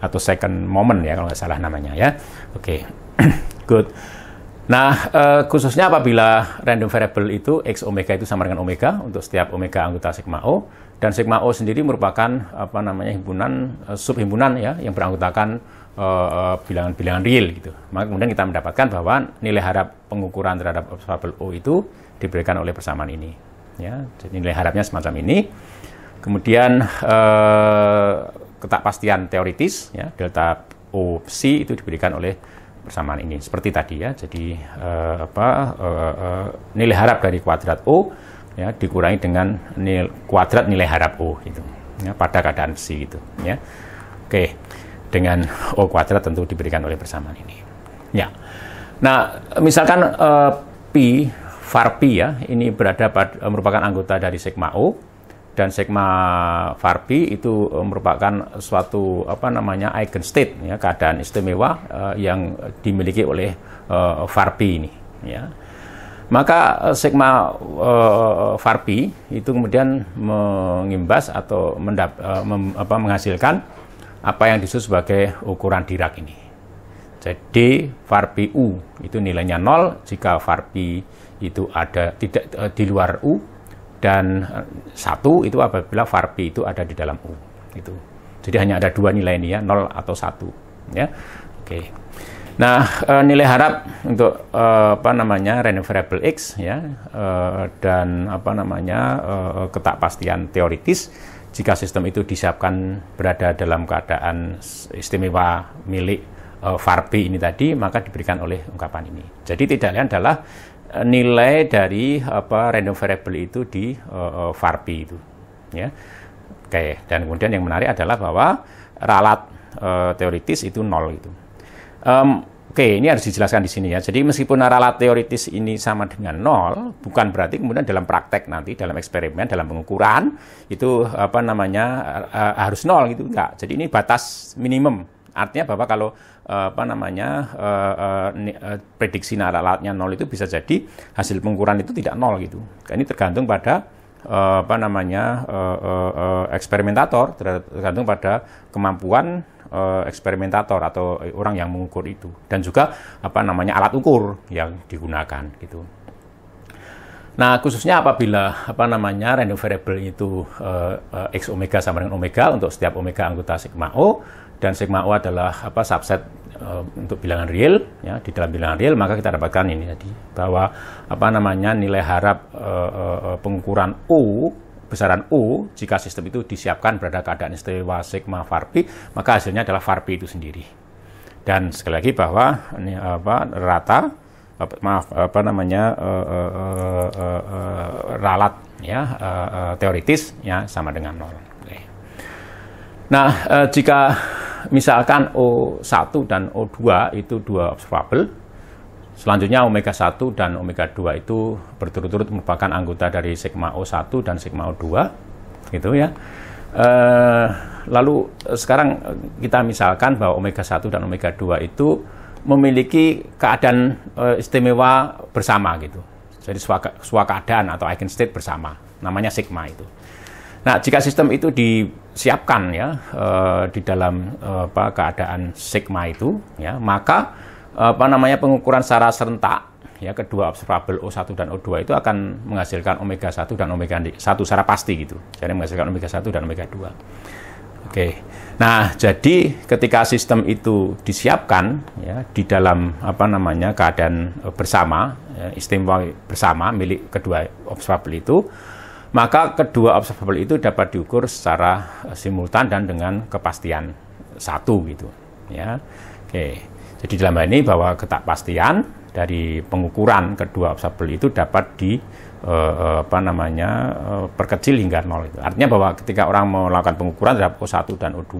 Atau second moment ya kalau nggak salah namanya ya. Oke. Okay. *clears throat* Good. Nah, uh, khususnya apabila random variable itu x omega itu sama dengan omega untuk setiap omega anggota sigma o dan sigma o sendiri merupakan apa namanya himpunan sub subhimpunan ya yang beranggotakan Eh, eh, bilangan-bilangan uh, real gitu. Maka kemudian kita mendapatkan bahwa nilai harap pengukuran terhadap observable O itu diberikan oleh persamaan ini. Ya, jadi nilai harapnya semacam ini. Kemudian uh, eh, ketakpastian teoritis ya, delta O C itu diberikan oleh persamaan ini. Seperti tadi ya. Jadi uh, apa nilai harap dari kuadrat O ya dikurangi dengan nil, kuadrat nilai harap O gitu. Ya, pada keadaan C gitu ya. Oke. Okay dengan O kuadrat tentu diberikan oleh persamaan ini. Ya. Nah, misalkan eh, pi var pi ya, ini berada pada eh, merupakan anggota dari sigma O dan sigma var pi itu eh, merupakan suatu apa namanya eigenstate ya, keadaan istimewa eh, yang dimiliki oleh eh, var pi ini ya. Maka sigma eh, var pi itu kemudian mengimbas atau mendap, mem, apa, menghasilkan apa yang disebut sebagai ukuran Dirac ini. Jadi var u itu nilainya 0 jika var pi itu ada tidak e, di luar U dan eh, satu itu apabila var pi itu ada di dalam U. Itu. Jadi hanya ada dua nilai ini ya, 0 atau satu ya. Oke. Nah, e, nilai harap untuk e, apa namanya random variable x ya e, dan apa namanya e, ketakpastian teoritis jika sistem itu disiapkan berada dalam keadaan istimewa milik uh, ini tadi, maka diberikan oleh ungkapan ini. Jadi tidak lain adalah e, nilai dari apa random variable itu di uh, itu, ya. Oke, dan kemudian yang menarik adalah bahwa ralat uh, teoritis itu nol itu. Um, Oke, ini harus dijelaskan di sini ya. Jadi meskipun narala teoritis ini sama dengan nol, bukan berarti kemudian dalam praktek nanti dalam eksperimen, dalam pengukuran itu apa namanya uh, harus nol gitu enggak. Jadi ini batas minimum. Artinya bahwa kalau e, apa namanya uh, uh, prediksi naralatnya nol itu bisa jadi hasil pengukuran itu tidak nol gitu. Nah, ini tergantung pada apa namanya uh, eksperimentator tergantung pada kemampuan uh, eksperimentator atau eh, orang yang mengukur itu dan juga apa namanya alat ukur yang digunakan gitu. Nah, khususnya apabila apa namanya random variable itu uh, uh, x omega sama dengan omega untuk setiap omega anggota sigma o dan sigma o adalah apa subset untuk bilangan real ya di dalam bilangan real maka kita dapatkan ini tadi bahwa apa namanya nilai harap uh, uh, pengukuran u besaran U jika sistem itu disiapkan berada keadaan istiwa sigma varpi, maka hasilnya adalah varpi itu sendiri. Dan sekali lagi bahwa ini apa rata maaf apa namanya uh, uh, uh, uh, uh, ralat ya uh, uh, teoritis ya sama dengan nol. Nah jika misalkan O1 dan O2 itu dua observable Selanjutnya omega 1 dan omega 2 itu berturut-turut merupakan anggota dari sigma O1 dan sigma O2 gitu ya. E, lalu eh, sekarang eh, kita misalkan bahwa omega 1 dan omega 2 itu memiliki keadaan e, istimewa bersama gitu. Jadi suaka keadaan atau eigenstate bersama, namanya sigma itu. Nah, jika sistem itu disiapkan ya e, di dalam e, apa, keadaan sigma itu, ya maka apa namanya pengukuran secara serentak ya kedua observable O1 dan O2 itu akan menghasilkan omega 1 dan omega 1 secara pasti gitu. Jadi menghasilkan omega 1 dan omega 2. Oke. Nah, jadi ketika sistem itu disiapkan ya di dalam apa namanya keadaan e, bersama ya, istimewa bersama milik kedua observable itu maka kedua observable itu dapat diukur secara e, simultan dan dengan kepastian satu gitu ya. Oke. Okay. Jadi dalam hal ini bahwa ketakpastian dari pengukuran kedua observable itu dapat di eh, eh apa namanya eh, perkecil hingga nol. Artinya bahwa ketika orang melakukan pengukuran terhadap O1 dan O2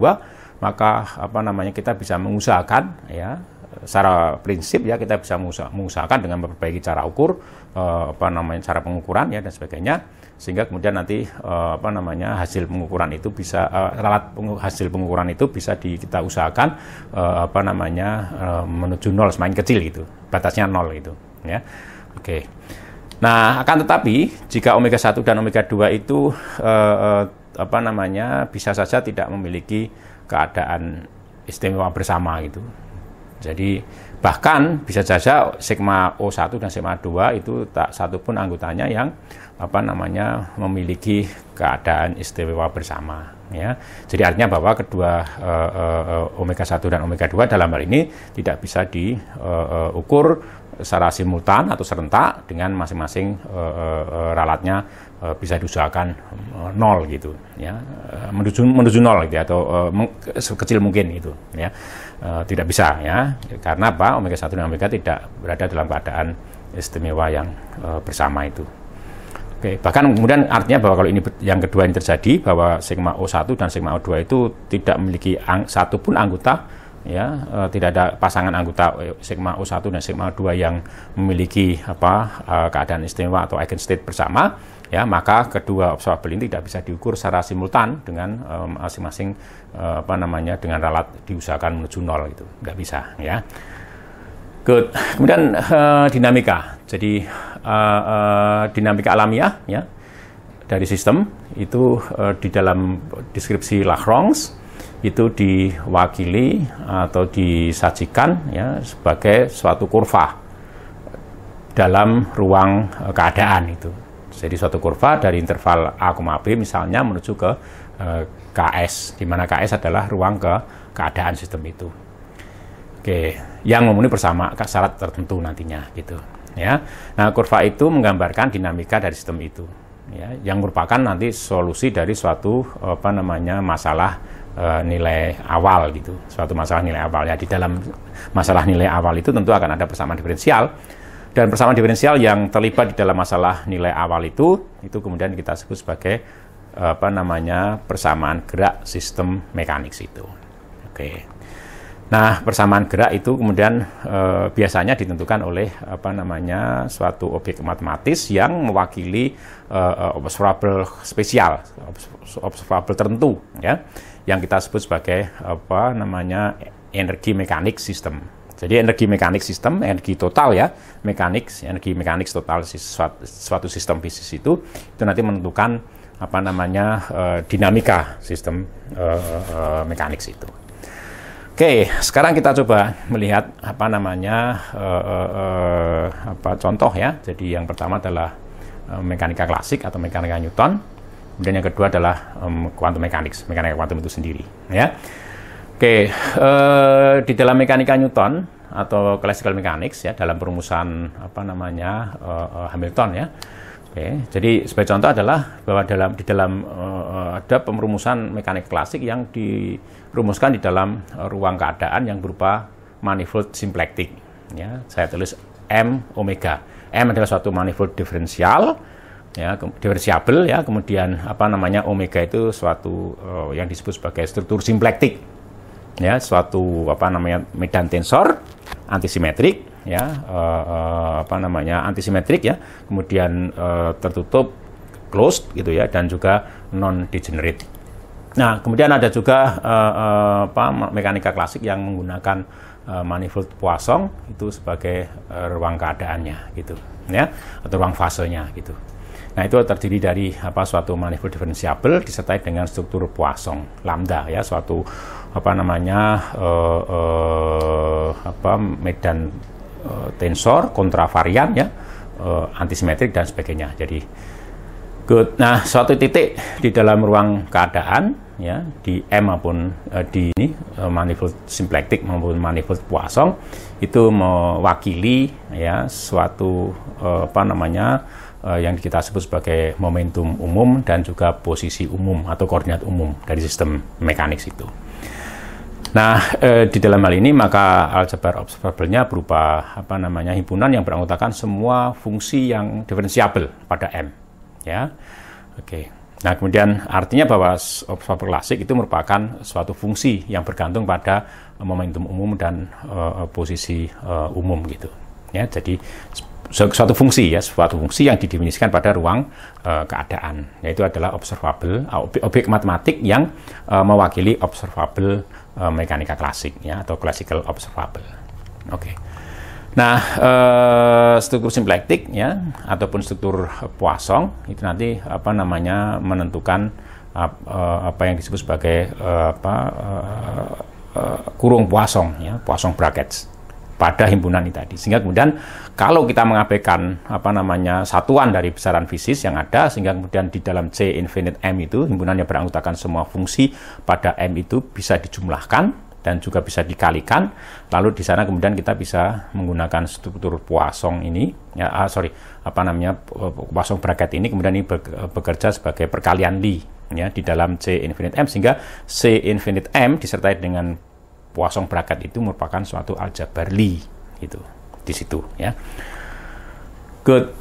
maka apa namanya kita bisa mengusahakan ya secara prinsip ya kita bisa mengusahakan dengan memperbaiki cara ukur eh, apa namanya cara pengukuran ya dan sebagainya sehingga kemudian nanti uh, apa namanya hasil pengukuran itu bisa uh, eh, alat pengu hasil pengukuran itu bisa di, kita usahakan uh, apa namanya uh, menuju nol semakin kecil gitu batasnya nol gitu ya oke okay. nah akan tetapi jika omega 1 dan omega 2 itu uh, uh, apa namanya bisa saja tidak memiliki keadaan istimewa bersama gitu jadi bahkan bisa saja sigma O1 dan sigma 2 itu tak satu pun anggotanya yang apa namanya memiliki keadaan istimewa bersama ya. Jadi artinya bahwa kedua uh, uh, omega 1 dan omega 2 dalam hal ini tidak bisa diukur secara simultan atau serentak dengan masing-masing ralatnya bisa diusahakan nol gitu ya menuju menuju nol gitu ya, atau uh, sekecil mungkin gitu ya uh, tidak bisa ya karena apa omega 1 dan omega tidak berada dalam keadaan istimewa yang uh, bersama itu Oke, bahkan kemudian artinya bahwa kalau ini yang kedua ini terjadi bahwa sigma O1 dan sigma O2 itu tidak memiliki ang satu pun anggota ya, e, tidak ada pasangan anggota e, sigma O1 dan sigma O2 yang memiliki apa e, keadaan istimewa atau eigenstate bersama, ya, maka kedua observable ini tidak bisa diukur secara simultan dengan e, masing-masing e, apa namanya dengan ralat diusahakan menuju nol gitu. nggak bisa, ya. Good. Kemudian uh, dinamika. Jadi uh, uh, dinamika alamiah ya dari sistem itu uh, di dalam deskripsi Lagrange itu diwakili atau disajikan ya sebagai suatu kurva dalam ruang uh, keadaan itu. Jadi suatu kurva dari interval A, B misalnya menuju ke uh, KS di mana KS adalah ruang ke keadaan sistem itu Oke, yang memenuhi bersama syarat tertentu nantinya gitu. Ya, nah kurva itu menggambarkan dinamika dari sistem itu, ya, yang merupakan nanti solusi dari suatu apa namanya masalah e, nilai awal gitu, suatu masalah nilai awal ya di dalam masalah nilai awal itu tentu akan ada persamaan diferensial dan persamaan diferensial yang terlibat di dalam masalah nilai awal itu itu kemudian kita sebut sebagai apa namanya persamaan gerak sistem mekanik itu. Oke. Okay. Nah, persamaan gerak itu kemudian e, biasanya ditentukan oleh apa namanya suatu objek matematis yang mewakili e, observable spesial, observable tertentu, ya, yang kita sebut sebagai apa namanya energi mekanik sistem. Jadi energi mekanik sistem, energi total ya, mekanik, energi mekanik total suatu, sistem fisik itu, itu nanti menentukan apa namanya e, dinamika sistem e, e, mekanik itu. Oke, sekarang kita coba melihat apa namanya uh, uh, uh, apa contoh ya. Jadi yang pertama adalah uh, mekanika klasik atau mekanika Newton. Kemudian yang kedua adalah um, quantum mechanics, mekanika kuantum itu sendiri. Ya, oke. Uh, di dalam mekanika Newton atau classical mechanics ya dalam perumusan apa namanya uh, uh, Hamilton ya Okay. jadi sebagai contoh adalah bahwa dalam di dalam uh, ada pemerumusan mekanik klasik yang dirumuskan di dalam eh, ruang keadaan yang berupa manifold simplektik. Ya, saya tulis m omega. M adalah suatu manifold diferensial ya diferensiabel ya kemudian apa namanya omega itu suatu uh, yang disebut sebagai struktur simplektik ya suatu apa namanya medan tensor antisimetrik ya uh, uh, apa namanya antisimetrik ya kemudian uh, tertutup closed gitu ya dan juga non degenerate. Nah kemudian ada juga uh, uh, apa mekanika klasik yang menggunakan uh, manifold Poisson itu sebagai uh, ruang keadaannya gitu ya atau ruang fasenya gitu. Nah itu terdiri dari apa suatu manifold differentiable disertai dengan struktur Poisson lambda ya suatu apa namanya uh, uh, apa medan uh, tensor kontravarian ya uh, antisimetrik dan sebagainya jadi good nah suatu titik di dalam ruang keadaan ya di M maupun uh, di ini uh, manifold simplektik maupun manifold Poisson itu mewakili ya suatu uh, apa namanya yang kita sebut sebagai momentum umum dan juga posisi umum atau koordinat umum dari sistem mekanik itu. Nah, e, di dalam hal ini maka aljabar observable-nya berupa apa namanya himpunan yang beranggotakan semua fungsi yang diferensiabel pada M. Ya. Oke. Nah, kemudian artinya bahwa observable klasik itu merupakan suatu fungsi yang bergantung pada momentum umum dan e, posisi e, umum gitu. Ya, jadi suatu fungsi ya, suatu fungsi yang didefinisikan pada ruang e, keadaan, yaitu adalah observable, objek matematik yang e, mewakili observable uh, mekanika klasik ya atau classical observable. Oke. Okay. Nah, uh, struktur simplektik ya ataupun struktur Poisson itu nanti apa namanya menentukan ap, uh, apa yang disebut sebagai uh, apa uh, uh, kurung Poisson ya, Poisson brackets pada himpunan ini tadi. Sehingga kemudian kalau kita mengabaikan apa namanya satuan dari besaran fisis yang ada, sehingga kemudian di dalam C infinite M itu himpunan yang beranggotakan semua fungsi pada M itu bisa dijumlahkan dan juga bisa dikalikan. Lalu di sana kemudian kita bisa menggunakan struktur Poisson ini, ya ah, sorry apa namanya Poisson bracket ini kemudian ini bekerja sebagai perkalian Li ya di dalam C infinite M sehingga C infinite M disertai dengan Puasong bracket itu merupakan suatu aljabarli itu di situ ya. Good.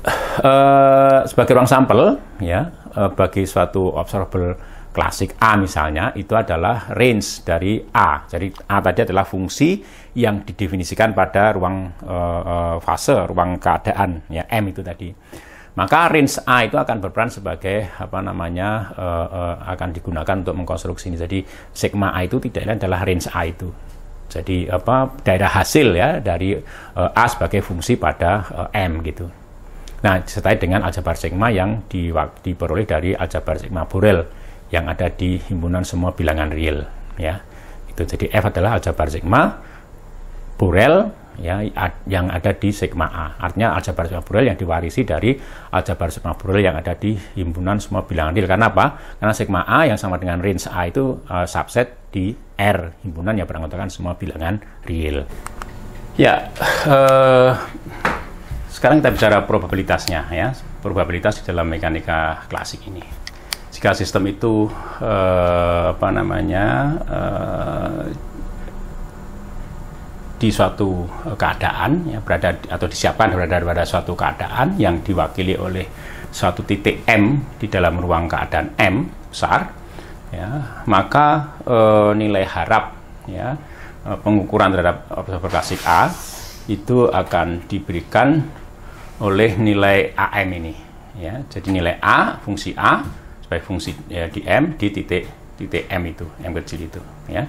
Uh, sebagai ruang sampel ya uh, bagi suatu observable klasik A misalnya itu adalah range dari A. Jadi A tadi adalah fungsi yang didefinisikan pada ruang uh, fase, ruang keadaan ya M itu tadi maka range A itu akan berperan sebagai apa namanya uh, uh, akan digunakan untuk mengkonstruksi ini. Jadi sigma A itu tidak lain adalah range A itu. Jadi apa daerah hasil ya dari uh, A sebagai fungsi pada uh, M gitu. Nah, disertai dengan aljabar sigma yang di, diperoleh dari aljabar sigma Borel yang ada di himpunan semua bilangan real ya. Itu jadi F adalah aljabar sigma Borel ya yang ada di sigma A. Artinya aljabar sigma plural yang diwarisi dari aljabar sigma plural yang ada di himpunan semua bilangan real. Karena apa? Karena sigma A yang sama dengan range A itu uh, subset di R himpunan yang beranggotakan semua bilangan real. Ya, uh, sekarang kita bicara probabilitasnya ya, probabilitas di dalam mekanika klasik ini. Jika sistem itu uh, apa namanya uh, di suatu eh, keadaan ya, berada atau disiapkan berada pada suatu keadaan yang diwakili oleh suatu titik M di dalam ruang keadaan M besar ya maka e, nilai harap ya eh, pengukuran terhadap observer klasik A itu akan diberikan oleh nilai AM ini ya jadi nilai A fungsi A sebagai fungsi ya, di M di titik titik M itu M kecil itu ya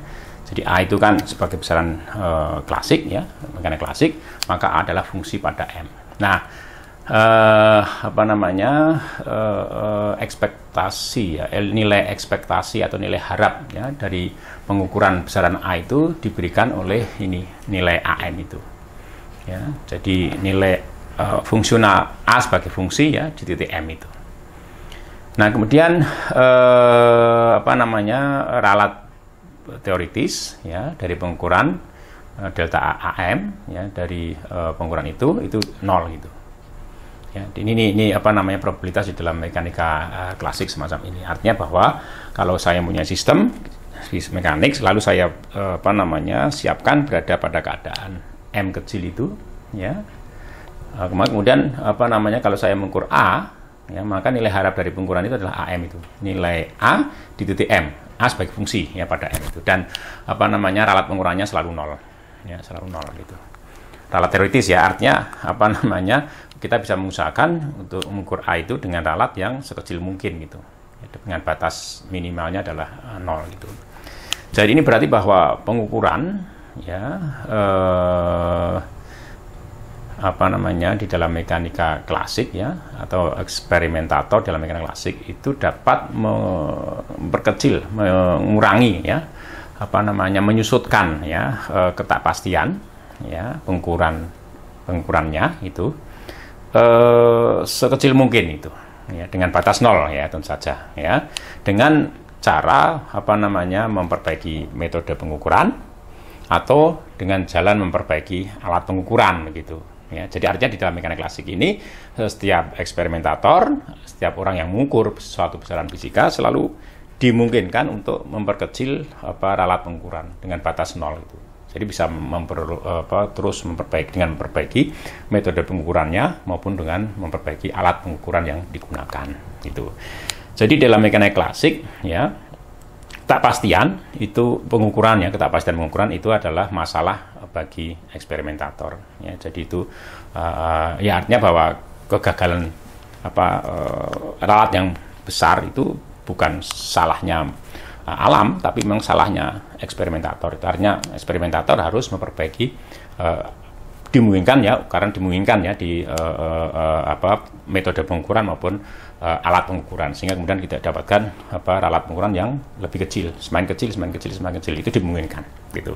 jadi A itu kan sebagai besaran e, klasik ya, mekanik klasik, maka A adalah fungsi pada M. Nah, e, apa namanya? E, e, ekspektasi ya, nilai ekspektasi atau nilai harap ya dari pengukuran besaran A itu diberikan oleh ini nilai AM itu. Ya, jadi nilai e, fungsional A sebagai fungsi ya di titik M itu. Nah, kemudian eh, apa namanya? ralat teoritis ya dari pengukuran uh, delta AM ya dari uh, pengukuran itu itu nol gitu. Ya, ini, ini ini apa namanya probabilitas di dalam mekanika uh, klasik semacam ini. Artinya bahwa kalau saya punya sistem mekanik lalu saya uh, apa namanya siapkan berada pada keadaan M kecil itu ya. Uh, kemudian apa namanya kalau saya mengukur A ya maka nilai harap dari pengukuran itu adalah AM itu. Nilai A di titik M A sebagai fungsi ya pada n itu dan apa namanya ralat pengurangnya selalu nol ya selalu nol gitu ralat teoritis ya artinya apa namanya kita bisa mengusahakan untuk mengukur A itu dengan ralat yang sekecil mungkin gitu ya, dengan batas minimalnya adalah eh, nol gitu jadi ini berarti bahwa pengukuran ya eh, apa namanya di dalam mekanika klasik ya atau eksperimentator dalam mekanika klasik itu dapat memperkecil mengurangi ya apa namanya menyusutkan ya e, ketakpastian ya pengukuran pengukurannya itu eh, sekecil mungkin itu ya dengan batas nol ya tentu saja ya dengan cara apa namanya memperbaiki metode pengukuran atau dengan jalan memperbaiki alat pengukuran begitu Ya, jadi artinya di dalam mekanik klasik ini eh, setiap eksperimentator, setiap orang yang mengukur suatu besaran fisika selalu dimungkinkan untuk memperkecil apa alat pengukuran dengan batas nol itu. Jadi bisa memper, apa, terus memperbaiki dengan memperbaiki metode pengukurannya maupun dengan memperbaiki alat pengukuran yang digunakan itu. Jadi dalam mekanik klasik ya Ketakpastian itu pengukurannya ketakpastian pengukuran itu adalah masalah bagi eksperimentator ya jadi itu uh, ya artinya bahwa kegagalan apa uh, eh, alat yang besar itu bukan salahnya uh, alam tapi memang salahnya eksperimentator itu artinya eksperimentator harus memperbaiki uh, dimungkinkan ya karena dimungkinkan ya di uh, uh, apa metode pengukuran maupun uh, alat pengukuran sehingga kemudian kita dapatkan apa alat pengukuran yang lebih kecil semakin kecil semakin kecil semakin kecil itu dimungkinkan gitu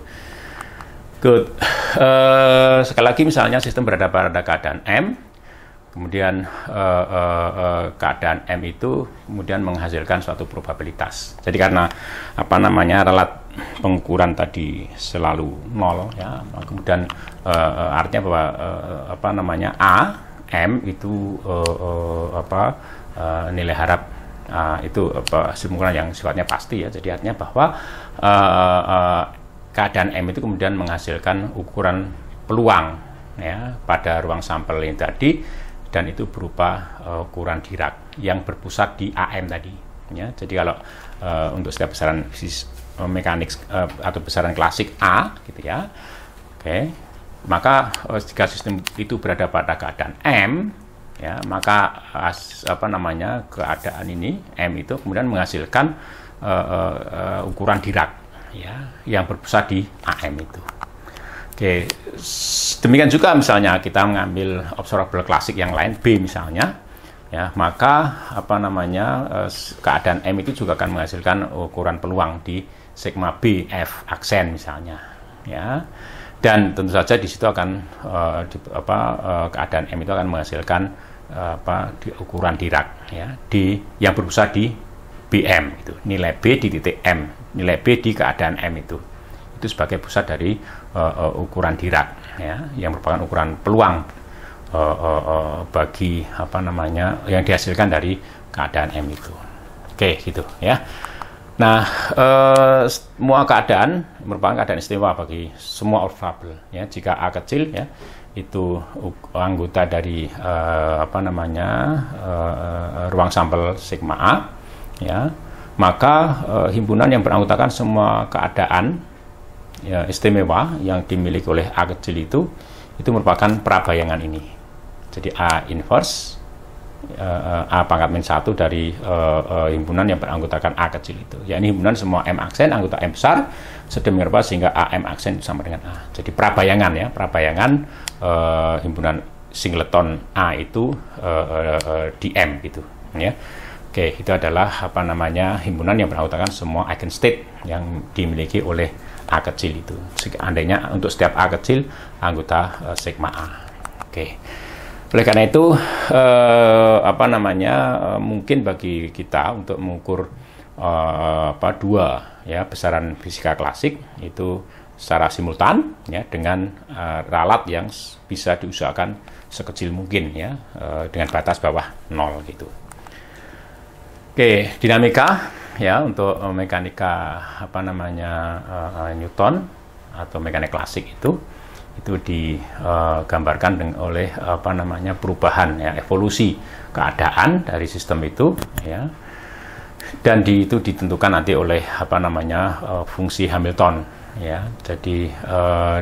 good uh, sekali lagi misalnya sistem berada pada keadaan m kemudian uh, uh, uh, keadaan m itu kemudian menghasilkan suatu probabilitas jadi karena apa namanya alat pengukuran tadi selalu nol ya kemudian uh, artinya bahwa uh, apa namanya a m itu uh, uh, apa uh, nilai harap uh, itu semuanya yang sifatnya pasti ya. Jadi artinya bahwa uh, uh, keadaan M itu kemudian menghasilkan ukuran peluang ya pada ruang sampel ini tadi dan itu berupa uh, ukuran dirak yang berpusat di AM tadi ya. Jadi kalau uh, untuk setiap besaran fisik mekanik uh, atau besaran klasik A gitu ya. Oke. Okay. Maka uh, jika sistem itu berada pada keadaan M ya maka as, apa namanya keadaan ini m itu kemudian menghasilkan uh, uh, uh, ukuran dirak ya yang berpusat di am itu oke demikian juga misalnya kita mengambil observable klasik yang lain b misalnya ya maka apa namanya keadaan m itu juga akan menghasilkan ukuran peluang di sigma b f aksen misalnya ya dan tentu saja di situ akan uh, di, apa uh, keadaan M itu akan menghasilkan uh, apa di ukuran dirak, ya di yang berpusat di BM itu nilai B di titik M nilai B di keadaan M itu itu sebagai pusat dari uh, uh, ukuran dirak, ya yang merupakan ukuran peluang uh, uh, uh, bagi apa namanya yang dihasilkan dari keadaan M itu oke okay, gitu ya Nah, eh, semua keadaan merupakan keadaan istimewa bagi semua orfabel. Ya, jika A kecil, ya, itu anggota dari eh, apa namanya eh, ruang sampel sigma A, ya, maka eh, himpunan yang beranggotakan semua keadaan ya, istimewa yang dimiliki oleh A kecil itu, itu merupakan prabayangan ini. Jadi A inverse uh, A pangkat min 1 dari uh, uh, himpunan yang beranggotakan A kecil itu. Ya ini himpunan semua M aksen, anggota M besar, sedemikian rupa sehingga a m aksen sama dengan A. Jadi prabayangan ya, prabayangan uh, himpunan singleton A itu uh, uh, uh, di M gitu ya. Oke, itu adalah apa namanya himpunan yang beranggotakan semua eigenstate yang dimiliki oleh A kecil itu. Seandainya untuk setiap A kecil anggota uh, sigma A. Oke. Okay. Oleh karena itu, eh, apa namanya, eh, mungkin bagi kita untuk mengukur eh, apa dua ya besaran fisika klasik itu secara simultan ya dengan eh, ralat yang bisa diusahakan sekecil mungkin ya eh, dengan batas bawah nol gitu. Oke, dinamika ya untuk eh, mekanika apa namanya eh, eh, Newton atau mekanik klasik itu itu digambarkan oleh apa namanya perubahan ya evolusi keadaan dari sistem itu ya dan di, itu ditentukan nanti oleh apa namanya eh, fungsi Hamilton ya jadi eh,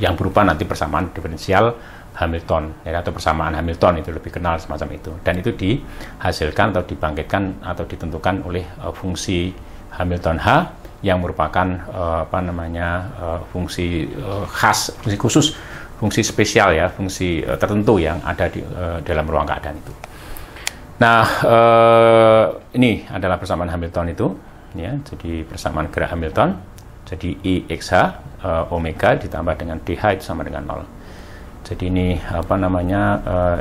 yang berupa nanti persamaan diferensial Hamilton ya, atau persamaan Hamilton itu lebih kenal semacam itu dan itu dihasilkan atau dibangkitkan atau ditentukan oleh uh, fungsi Hamilton H yang merupakan uh, apa namanya uh, fungsi uh, khas, fungsi khusus, fungsi spesial ya, fungsi uh, tertentu yang ada di uh, dalam ruang keadaan itu. Nah, uh, ini adalah persamaan Hamilton itu, ya, jadi persamaan gerak Hamilton. Jadi IXH e uh, omega ditambah dengan DH itu sama dengan nol. Jadi ini apa namanya uh,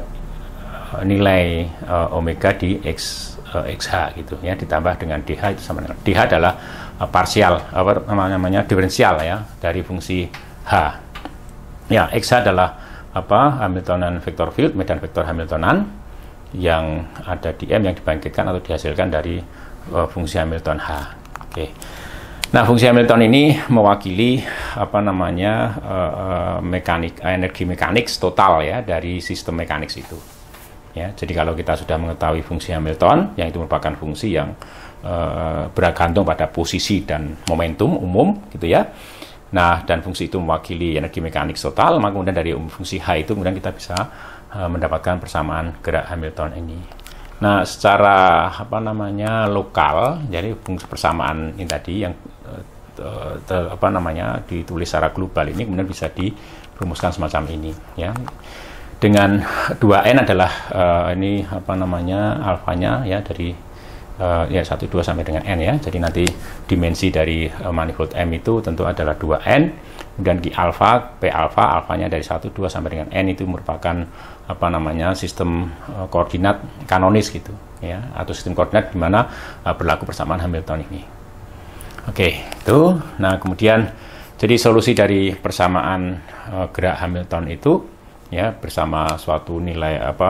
nilai uh, omega di X, uh, XH gitu ya ditambah dengan DH itu sama dengan DH adalah Eh, parsial apa namanya diferensial ya dari fungsi h. Ya, x adalah apa hamiltonan vector field, medan vektor Hamiltonan yang ada di M yang dibangkitkan atau dihasilkan dari uh, fungsi Hamilton H. Oke. Okay. Nah, fungsi Hamilton ini mewakili apa namanya uh, uh, mekanik uh, energi mekanik total ya dari sistem mekanik itu. Ya, jadi kalau kita sudah mengetahui fungsi Hamilton, yang itu merupakan fungsi yang Eh, bergantung pada posisi dan momentum umum gitu ya. Nah, dan fungsi itu mewakili energi mekanik total, maka kemudian dari um, fungsi H itu kemudian kita bisa uh, mendapatkan persamaan gerak Hamilton ini. Nah, secara apa namanya lokal, jadi fungsi persamaan ini tadi yang uh, uh, apa namanya ditulis secara global ini kemudian bisa dirumuskan semacam ini, ya. Dengan 2n adalah uh, ini apa namanya alfanya ya dari uh, ya 1 2 sampai dengan n ya. Jadi nanti dimensi dari uh, manifold M itu tentu adalah 2n kemudian di alfa P alfa alfanya dari 1 2 sampai dengan n itu merupakan apa namanya sistem uh, koordinat kanonis gitu ya atau sistem koordinat di mana uh, berlaku persamaan Hamilton ini. Oke, okay, itu. Nah, kemudian jadi solusi dari persamaan uh, gerak Hamilton itu ya bersama suatu nilai apa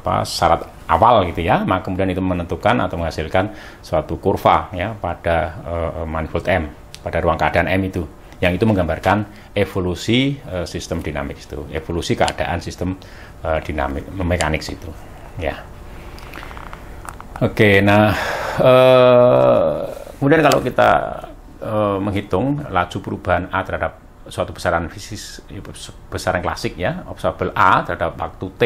apa syarat awal gitu ya maka kemudian itu menentukan atau menghasilkan suatu kurva ya pada uh, manifold M pada ruang keadaan M itu yang itu menggambarkan evolusi uh, sistem dinamik itu evolusi keadaan sistem uh, dinamik mekanik itu ya oke nah uh, kemudian kalau kita uh, menghitung laju perubahan A terhadap suatu besaran fisik, ya, besaran klasik ya observable A terhadap waktu T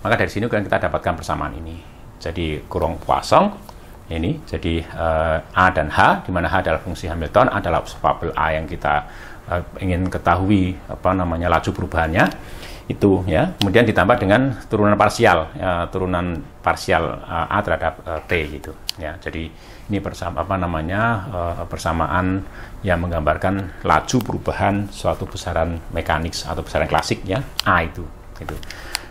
maka dari sini kan kita dapatkan persamaan ini jadi kurung kosong ini jadi uh, A dan H di mana H adalah fungsi Hamilton adalah observable A yang kita uh, ingin ketahui apa namanya laju perubahannya itu ya kemudian ditambah dengan turunan parsial uh, turunan parsial uh, a terhadap uh, t gitu ya jadi ini bersama apa namanya uh, persamaan yang menggambarkan laju perubahan suatu besaran mekanik atau besaran klasik ya A itu itu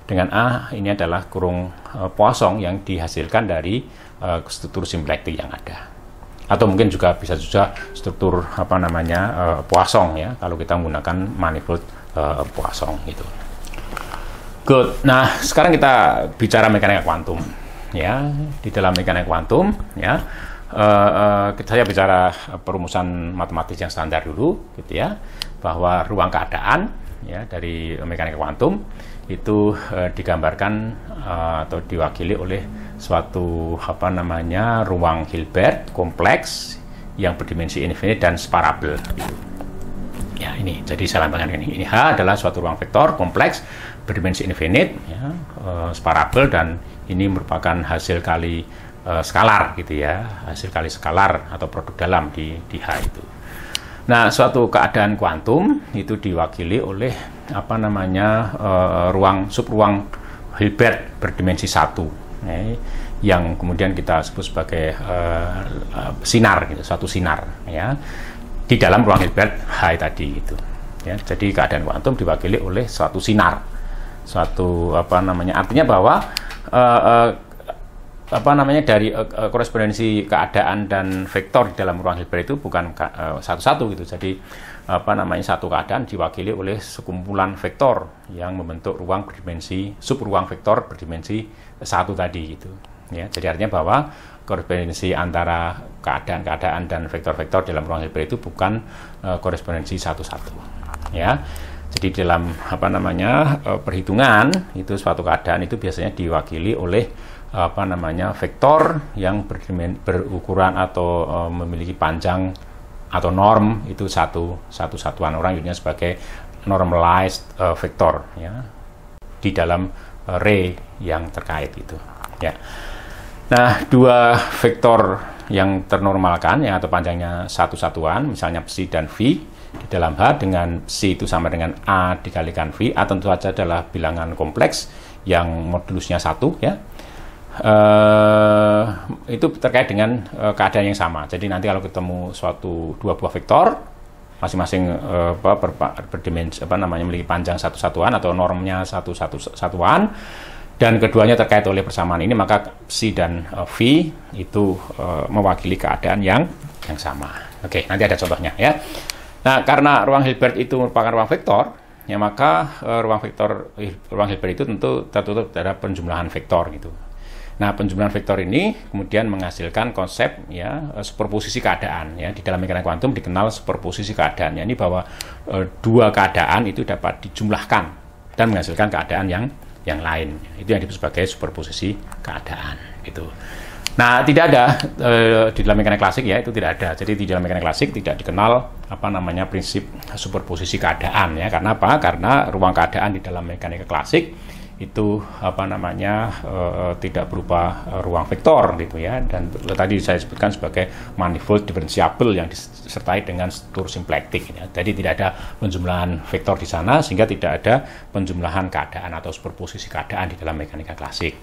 dengan A ini adalah kurung uh, eh, poisson yang dihasilkan dari uh, struktur simplektik yang ada atau mungkin juga bisa juga struktur apa namanya uh, poisson ya kalau kita menggunakan manifold uh, poisson gitu. Good. Nah, sekarang kita bicara mekanika kuantum ya. Di dalam mekanika kuantum ya uh, uh, saya bicara perumusan matematis yang standar dulu gitu ya bahwa ruang keadaan ya dari mekanika kuantum itu uh, digambarkan uh, atau diwakili oleh suatu apa namanya ruang Hilbert kompleks yang berdimensi infinite dan separable. Ya ini, jadi saya lambangkan ini. Ini H adalah suatu ruang vektor kompleks berdimensi infinite, ya, uh, separabel dan ini merupakan hasil kali uh, skalar gitu ya hasil kali skalar atau produk dalam di di H itu nah suatu keadaan kuantum itu diwakili oleh apa namanya uh, ruang subruang Hilbert berdimensi satu eh, yang kemudian kita sebut sebagai uh, sinar gitu suatu sinar ya di dalam ruang Hilbert H tadi itu ya jadi keadaan kuantum diwakili oleh suatu sinar suatu apa namanya artinya bahwa uh, uh, apa namanya dari uh, korespondensi keadaan dan vektor di dalam ruang Hilbert itu bukan eh, satu-satu uh, gitu. Jadi apa namanya satu keadaan diwakili oleh sekumpulan vektor yang membentuk ruang berdimensi sub ruang vektor berdimensi satu tadi gitu. Ya, jadi artinya bahwa korespondensi antara keadaan-keadaan dan vektor-vektor dalam ruang Hilbert itu bukan uh, korespondensi satu-satu. Ya. Jadi dalam apa namanya uh, perhitungan itu suatu keadaan itu biasanya diwakili oleh apa namanya vektor yang berukuran atau e, memiliki panjang atau norm itu satu satu satuan orang nyebutnya sebagai normalized e, vektor ya di dalam array e, yang terkait itu ya nah dua vektor yang ternormalkan ya atau panjangnya satu satuan misalnya psi dan v di dalam H dengan C itu sama dengan A dikalikan V. A tentu saja adalah bilangan kompleks yang modulusnya satu ya uh, itu terkait dengan uh, keadaan yang sama. Jadi nanti kalau ketemu suatu dua buah vektor masing-masing uh, eh, ber, berdimensi apa namanya memiliki panjang satu satuan atau normnya satu satu satuan dan keduanya terkait oleh persamaan ini maka psi dan uh, v itu uh, mewakili keadaan yang yang sama. Oke, nanti ada contohnya ya. Nah, karena ruang Hilbert itu merupakan ruang vektor, ya maka uh, ruang vektor ruang Hilbert itu tentu tertutup terhadap penjumlahan vektor gitu Nah, penjumlahan vektor ini kemudian menghasilkan konsep ya eh, superposisi keadaan ya di dalam mekanika kuantum dikenal superposisi keadaan. Ya. ini bahwa e, dua keadaan itu dapat dijumlahkan dan menghasilkan keadaan yang yang lain. Itu yang disebut sebagai superposisi keadaan gitu. Nah, tidak ada e, di dalam mekanik klasik ya, itu tidak ada. Jadi di dalam mekanik klasik tidak dikenal apa namanya prinsip superposisi keadaan ya. Karena apa? Karena ruang keadaan di dalam mekanika klasik itu apa namanya uh, tidak berupa ruang vektor gitu ya dan tadi saya sebutkan sebagai manifold differentiable yang disertai dengan struktur simplektik gitu ya. jadi tidak ada penjumlahan vektor di sana sehingga tidak ada penjumlahan keadaan atau superposisi keadaan di dalam mekanika klasik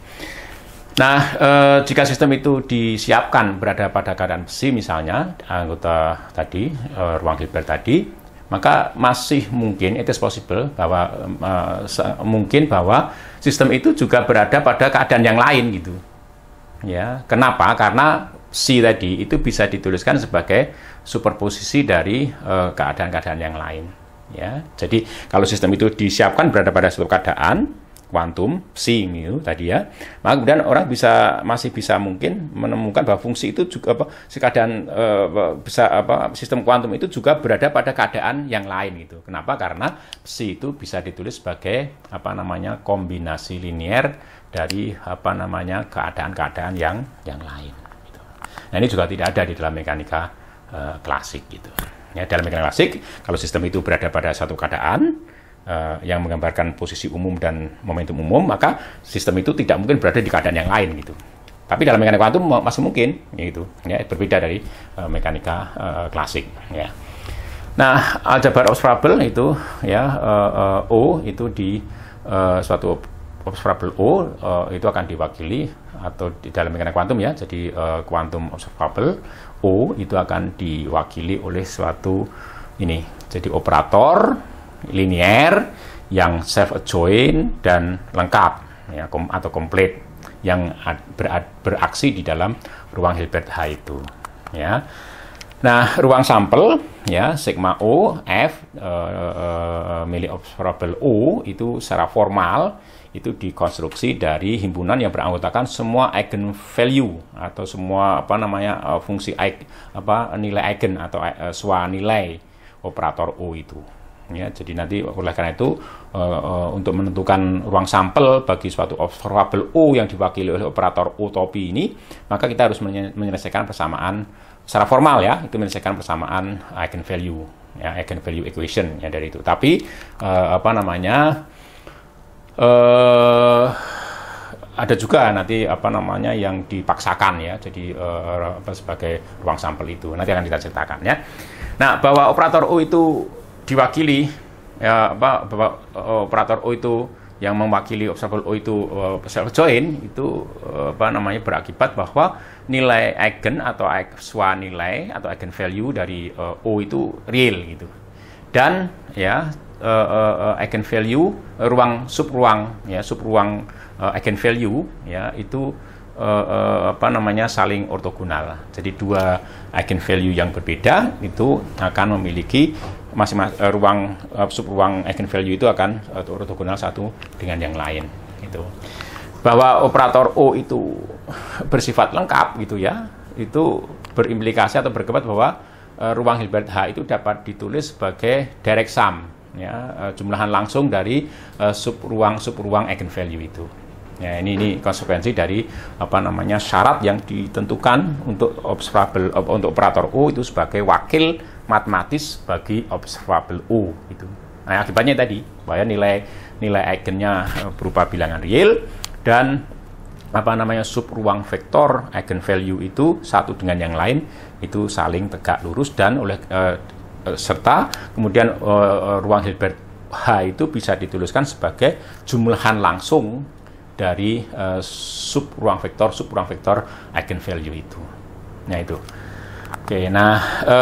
Nah, eh, jika sistem itu disiapkan berada pada keadaan besi misalnya anggota tadi eh, ruang Hilbert tadi maka masih mungkin itu is possible bahwa uh, mungkin bahwa sistem itu juga berada pada keadaan yang lain gitu ya kenapa karena si tadi itu bisa dituliskan sebagai superposisi dari eh, keadaan-keadaan uh, yang lain ya jadi kalau sistem itu disiapkan berada pada suatu keadaan kuantum psi mu tadi ya maka kemudian orang bisa masih bisa mungkin menemukan bahwa fungsi itu juga apa keadaan eh, bisa apa sistem kuantum itu juga berada pada keadaan yang lain gitu kenapa karena psi itu bisa ditulis sebagai apa namanya kombinasi linier dari apa namanya keadaan-keadaan yang yang lain gitu. nah ini juga tidak ada di dalam mekanika eh, klasik gitu ya dalam mekanika klasik kalau sistem itu berada pada satu keadaan Eh, yang menggambarkan posisi umum dan momentum umum, maka sistem itu tidak mungkin berada di keadaan yang lain gitu. Tapi dalam mekanika kuantum masih mungkin gitu, ya berbeda dari uh, mekanika uh, klasik ya. Nah, aljabar observable itu ya uh, uh, O itu di uh, suatu observable O uh, itu akan diwakili atau di dalam mekanika kuantum ya. Jadi uh, kuantum observable O itu akan diwakili oleh suatu ini. Jadi operator linier yang self adjoint dan lengkap ya kom atau komplit yang beraksi di dalam ruang Hilbert H itu ya. Nah, ruang sampel ya sigma O F e, e, milik observable O itu secara formal itu dikonstruksi dari himpunan yang beranggotakan semua eigen value atau semua apa namanya eh, fungsi apa nilai eigen atau e, swa nilai operator O itu ya jadi nanti oleh karena itu uh, uh, untuk menentukan ruang sampel bagi suatu observable O yang diwakili oleh operator topi ini maka kita harus menyelesaikan persamaan secara formal ya itu menyelesaikan persamaan eigenvalue ya eigenvalue equation ya dari itu tapi uh, apa namanya uh, ada juga nanti apa namanya yang dipaksakan ya jadi uh, apa sebagai ruang sampel itu nanti akan kita ceritakan ya nah bahwa operator U itu diwakili ya apa eh, operator O itu yang mewakili observable O itu eh, self join itu eh, apa namanya berakibat bahwa nilai eigen atau swa nilai atau eigen value dari uh, O itu real gitu. Dan ya uh, uh, eigen value uh, ruang subruang ya subruang uh, eigen value ya itu uh, uh, apa namanya saling ortogonal. Jadi dua eigen value yang berbeda itu akan memiliki masih uh, ruang uh, eh, subruang eigen value itu akan uh, eh, ortogonal satu dengan yang lain gitu. Bahwa operator O itu bersifat lengkap gitu ya, itu berimplikasi atau berkebat bahwa uh, ruang Hilbert H itu dapat ditulis sebagai direct sum ya, uh, jumlahan langsung dari uh, subruang subruang eigen value itu. Ya, ini ini konsekuensi dari apa namanya syarat yang ditentukan untuk observable untuk operator U itu sebagai wakil matematis bagi observable U itu. Nah, akibatnya tadi bahwa nilai nilai eigennya eh, berupa bilangan real dan apa namanya sub ruang vektor eigenvalue itu satu dengan yang lain itu saling tegak lurus dan oleh e, serta kemudian e, ruang Hilbert H itu bisa dituliskan sebagai jumlahan langsung dari sub ruang vektor sub ruang vektor eigenvalue itu. Nah itu. Oke, nah e,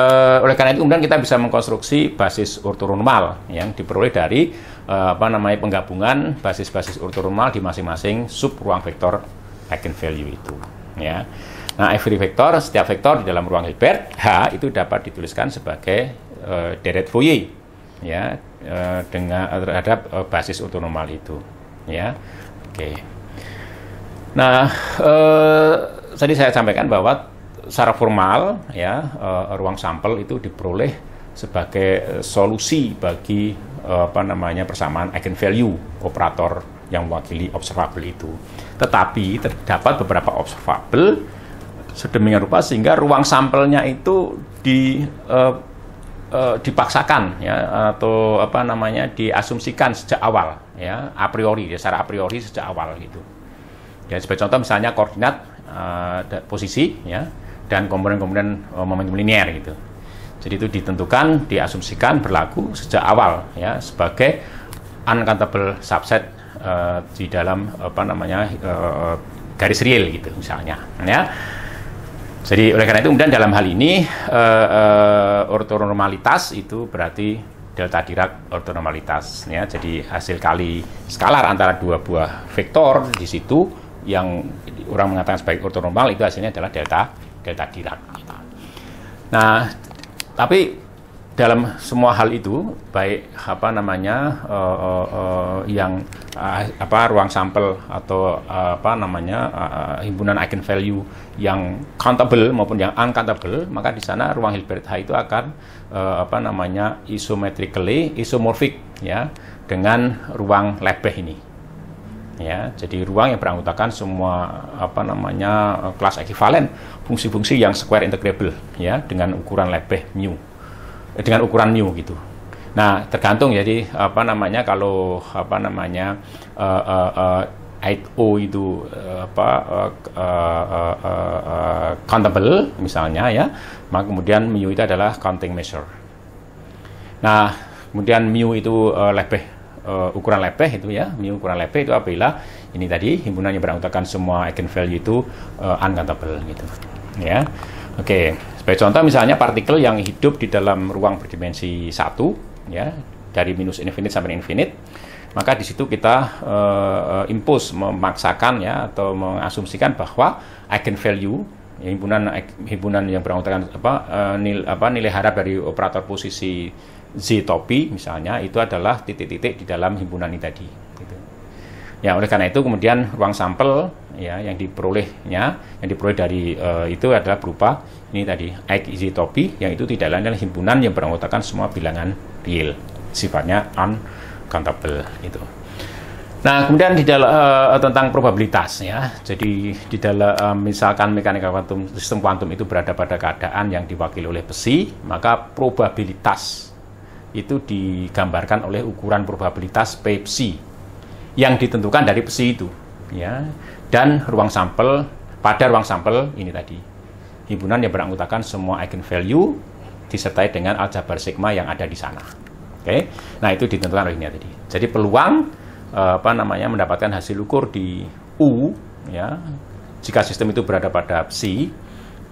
oleh karena itu kemudian kita bisa mengkonstruksi basis ortonormal yang diperoleh dari e, apa namanya penggabungan basis-basis ortonormal di masing-masing sub ruang vektor eigenvalue itu, ya. Nah, every vektor, setiap vektor di dalam ruang Hilbert H itu dapat dituliskan sebagai e, deret Fourier, ya, e, dengan terhadap e, basis ortonormal itu, ya. Oke. Nah, e, tadi saya sampaikan bahwa secara formal ya uh, ruang sampel itu diperoleh sebagai eh, solusi bagi uh, apa namanya persamaan eigenvalue operator yang mewakili observable itu. Tetapi terdapat beberapa observable sedemikian rupa sehingga ruang sampelnya itu di uh, dipaksakan ya atau apa namanya diasumsikan sejak awal ya a priori ya, secara a priori sejak awal gitu. Ya sebagai contoh misalnya koordinat uh, posisi ya dan komponen-komponen uh, momentum linier gitu. Jadi itu ditentukan, diasumsikan berlaku sejak awal ya sebagai uncountable subset uh, di dalam apa namanya uh, garis real gitu misalnya ya. Jadi oleh karena itu kemudian dalam hal ini uh, uh, ortonormalitas itu berarti delta Dirac ortonormalitas ya. Jadi hasil kali skalar antara dua buah vektor di situ yang orang mengatakan sebagai ortonormal itu hasilnya adalah delta kayak tadi Nah, tapi dalam semua hal itu baik apa namanya uh, uh, uh, yang uh, apa ruang sampel atau uh, apa namanya uh, himpunan eigen value yang countable maupun yang uncountable maka di sana ruang Hilbert H itu akan uh, apa namanya isometrically isomorphic ya dengan ruang lebih ini ya jadi ruang yang beranggotakan semua apa namanya kelas ekivalen fungsi-fungsi yang square integrable ya dengan ukuran lebih mu eh, dengan ukuran mu gitu nah tergantung jadi apa namanya kalau apa namanya uh, uh, uh, 8O itu uh, apa uh, uh, uh, uh, countable misalnya ya maka kemudian mu itu adalah counting measure nah kemudian mu itu uh, lebih uh, ukuran lepeh itu ya mu ukuran lepeh itu apabila ini tadi himpunan yang beranggotakan semua eigen value itu uh, uncountable gitu ya oke okay. sebagai contoh misalnya partikel yang hidup di dalam ruang berdimensi satu ya dari minus infinite sampai infinite maka di situ kita uh, eh, impose memaksakan ya atau mengasumsikan bahwa eigen value himpunan himpunan yang beranggotakan apa uh, nil apa nilai harap dari operator posisi Z topi misalnya itu adalah titik-titik di dalam himpunan ini tadi. Gitu. Ya oleh karena itu kemudian ruang sampel ya yang diperolehnya yang diperoleh dari uh, itu adalah berupa ini tadi X Z topi yang itu tidak lain adalah himpunan yang beranggotakan semua bilangan real sifatnya uncountable itu. Nah kemudian di dalam uh, tentang probabilitas ya jadi di dalam uh, misalkan mekanika kuantum sistem kuantum itu berada pada keadaan yang diwakili oleh besi maka probabilitas itu digambarkan oleh ukuran probabilitas Pepsi yang ditentukan dari Pepsi itu ya dan ruang sampel pada ruang sampel ini tadi himpunan yang beranggotakan semua eigenvalue disertai dengan aljabar sigma yang ada di sana oke okay? nah itu ditentukan oleh ini tadi jadi peluang eh, apa namanya mendapatkan hasil ukur di U ya jika sistem itu berada pada psi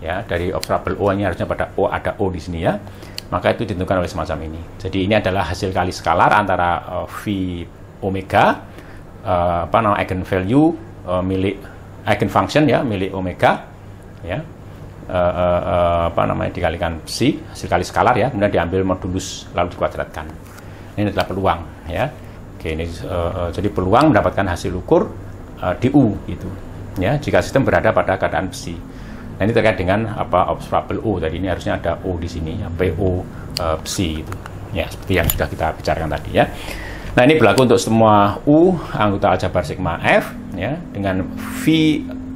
ya dari observable O-nya harusnya pada O ada O di sini ya maka itu ditentukan oleh semacam ini. Jadi ini adalah hasil kali skalar antara uh, V omega uh, apa namanya eigen value uh, eh, milik eigen function ya milik omega ya uh, uh, uh, apa namanya dikalikan psi hasil kali skalar ya kemudian diambil modulus lalu dikuadratkan. Ini adalah peluang ya. Oke ini uh, uh, jadi peluang mendapatkan hasil ukur uh, di U gitu ya jika sistem berada pada keadaan psi. Nah ini terkait dengan apa observable O tadi ini harusnya ada O di sini ya PO e, eh, psi itu, Ya seperti yang sudah kita bicarakan tadi ya. Nah ini berlaku untuk semua U anggota aljabar sigma F ya dengan V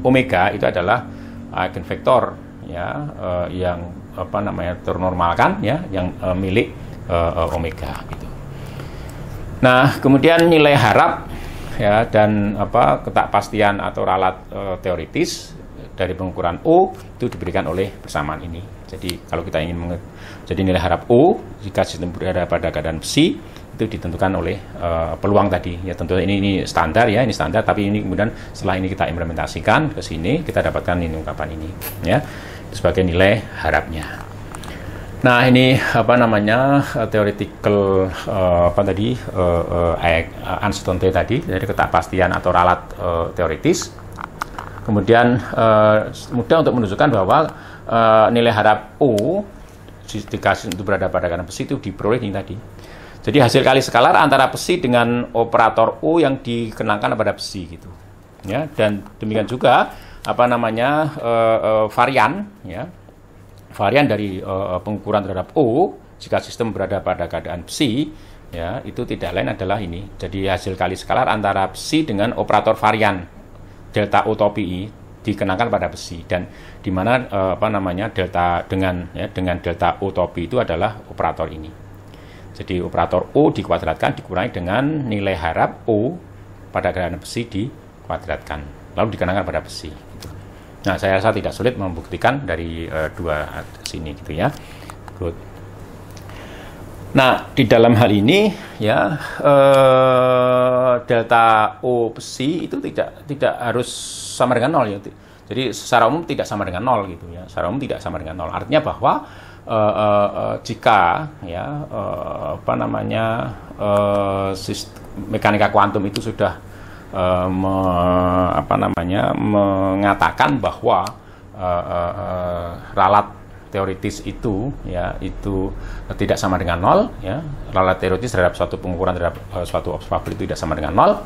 omega itu adalah eigenvektor ya e, yang apa namanya ternormalkan ya yang e, milik e, omega gitu. Nah, kemudian nilai harap ya dan apa ketakpastian atau ralat e, teoritis dari pengukuran U itu diberikan oleh persamaan ini. Jadi kalau kita ingin menge- jadi nilai harap U jika sistem berada pada keadaan psi itu ditentukan oleh uh, peluang tadi. Ya tentu ini ini standar ya, ini standar tapi ini kemudian setelah ini kita implementasikan ke sini kita dapatkan ini ungkapan ini ya sebagai nilai harapnya. Nah ini apa namanya eh, theoretical uh, apa tadi uh, uh, uncertainty tadi dari ketakpastian atau ralat uh, teoritis Kemudian uh, mudah untuk menunjukkan bahwa uh, nilai harap U dikasih untuk berada pada kanan besi itu diperoleh ini tadi. Jadi hasil kali skalar antara besi dengan operator U yang dikenangkan pada besi gitu. Ya, dan demikian juga apa namanya uh, uh, varian ya. Varian dari uh, pengukuran terhadap U jika sistem berada pada keadaan Psi, ya itu tidak lain adalah ini. Jadi hasil kali skalar antara Psi dengan operator varian delta topi dikenakan pada besi dan di mana eh, apa namanya delta dengan ya dengan delta topi itu adalah operator ini. Jadi operator U dikuadratkan dikurangi dengan nilai harap U pada gerakan besi dikuadratkan lalu dikenakan pada besi. Gitu. Nah saya rasa tidak sulit membuktikan dari uh, dua sini gitu ya. Good. Nah, di dalam hal ini ya eh, delta O psi itu tidak tidak harus sama dengan nol ya. Jadi secara umum tidak sama dengan nol gitu ya. Secara umum tidak sama dengan nol. Artinya bahwa eh, eh, eh jika ya eh, apa namanya eh, mekanika kuantum itu sudah eh, me, apa namanya mengatakan bahwa eh, eh, eh ralat teoritis itu ya itu tidak sama dengan nol ya ralat teoritis terhadap suatu pengukuran terhadap uh, suatu observable itu tidak sama dengan nol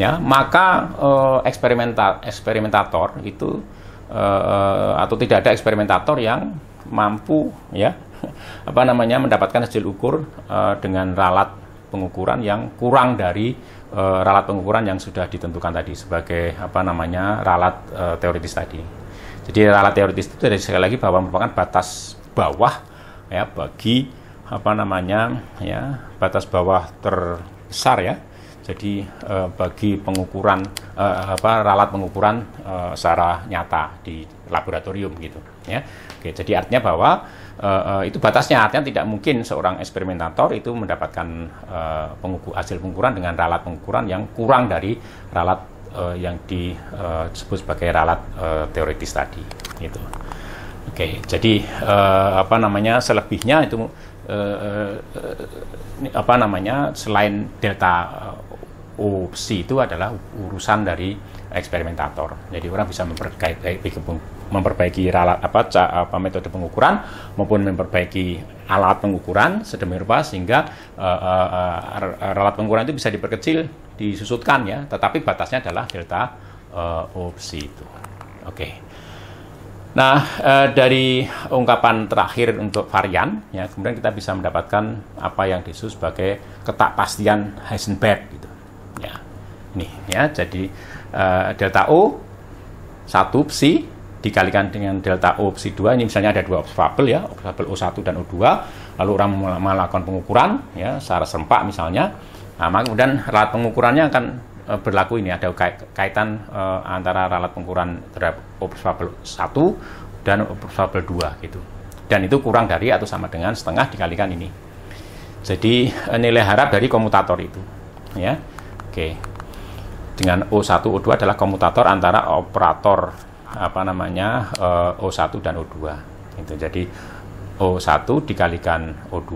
ya maka uh, eksperimental eksperimentator itu uh, atau tidak ada eksperimentator yang mampu ya *laughs* apa namanya mendapatkan hasil ukur uh, dengan ralat pengukuran yang kurang dari uh, ralat pengukuran yang sudah ditentukan tadi sebagai apa namanya ralat uh, teoritis tadi. Jadi ralat teoritis itu dari sekali lagi bahwa merupakan batas bawah ya bagi apa namanya ya batas bawah terbesar ya. Jadi eh, bagi pengukuran eh, apa ralat pengukuran eh, secara nyata di laboratorium gitu ya. Oke, jadi artinya bahwa eh, eh itu batasnya artinya tidak mungkin seorang eksperimentator itu mendapatkan eh, pengukur, hasil pengukuran dengan ralat pengukuran yang kurang dari ralat uh, yang eh, disebut sebagai ralat uh, teoritis tadi gitu. Oke, okay, jadi uh, apa namanya selebihnya itu uh, uh, apa namanya selain delta opsi itu adalah urusan dari eksperimentator. Jadi orang bisa memperbaiki memperbaiki ralat apa, apa metode pengukuran maupun memperbaiki alat pengukuran sedemikian rupa sehingga uh, uh, uh, ralat pengukuran itu bisa diperkecil disusutkan ya, tetapi batasnya adalah delta uh, eh, opsi itu. Oke. Okay. Nah, uh, dari ungkapan terakhir untuk varian, ya, kemudian kita bisa mendapatkan apa yang disebut sebagai ketakpastian Heisenberg gitu. Ya. Ini ya, jadi uh, delta O satu psi dikalikan dengan delta O psi 2 ini misalnya ada dua observable ya, observable O1 dan O2, lalu orang melakukan pengukuran ya secara serempak misalnya Nah, maka kemudian alat pengukurannya akan uh, berlaku ini ada kait kaitan uh, antara alat pengukuran terhadap observable 1 dan observable 2 gitu. Dan itu kurang dari atau sama dengan setengah dikalikan ini. Jadi uh, nilai harap dari komutator itu ya. Oke. Dengan O1 O2 adalah komutator antara operator apa namanya uh, O1 dan O2. Itu jadi O1 dikalikan O2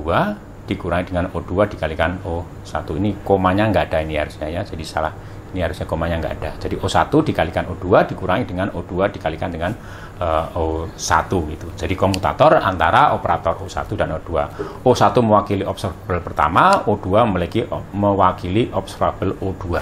dikurangi dengan O2 dikalikan O1 ini komanya nggak ada ini harusnya ya jadi salah ini harusnya komanya nggak ada jadi O1 dikalikan O2 dikurangi dengan O2 dikalikan dengan uh, eh, O1 gitu jadi komutator antara operator O1 dan O2 O1 mewakili observable pertama O2 memiliki mewakili observable O2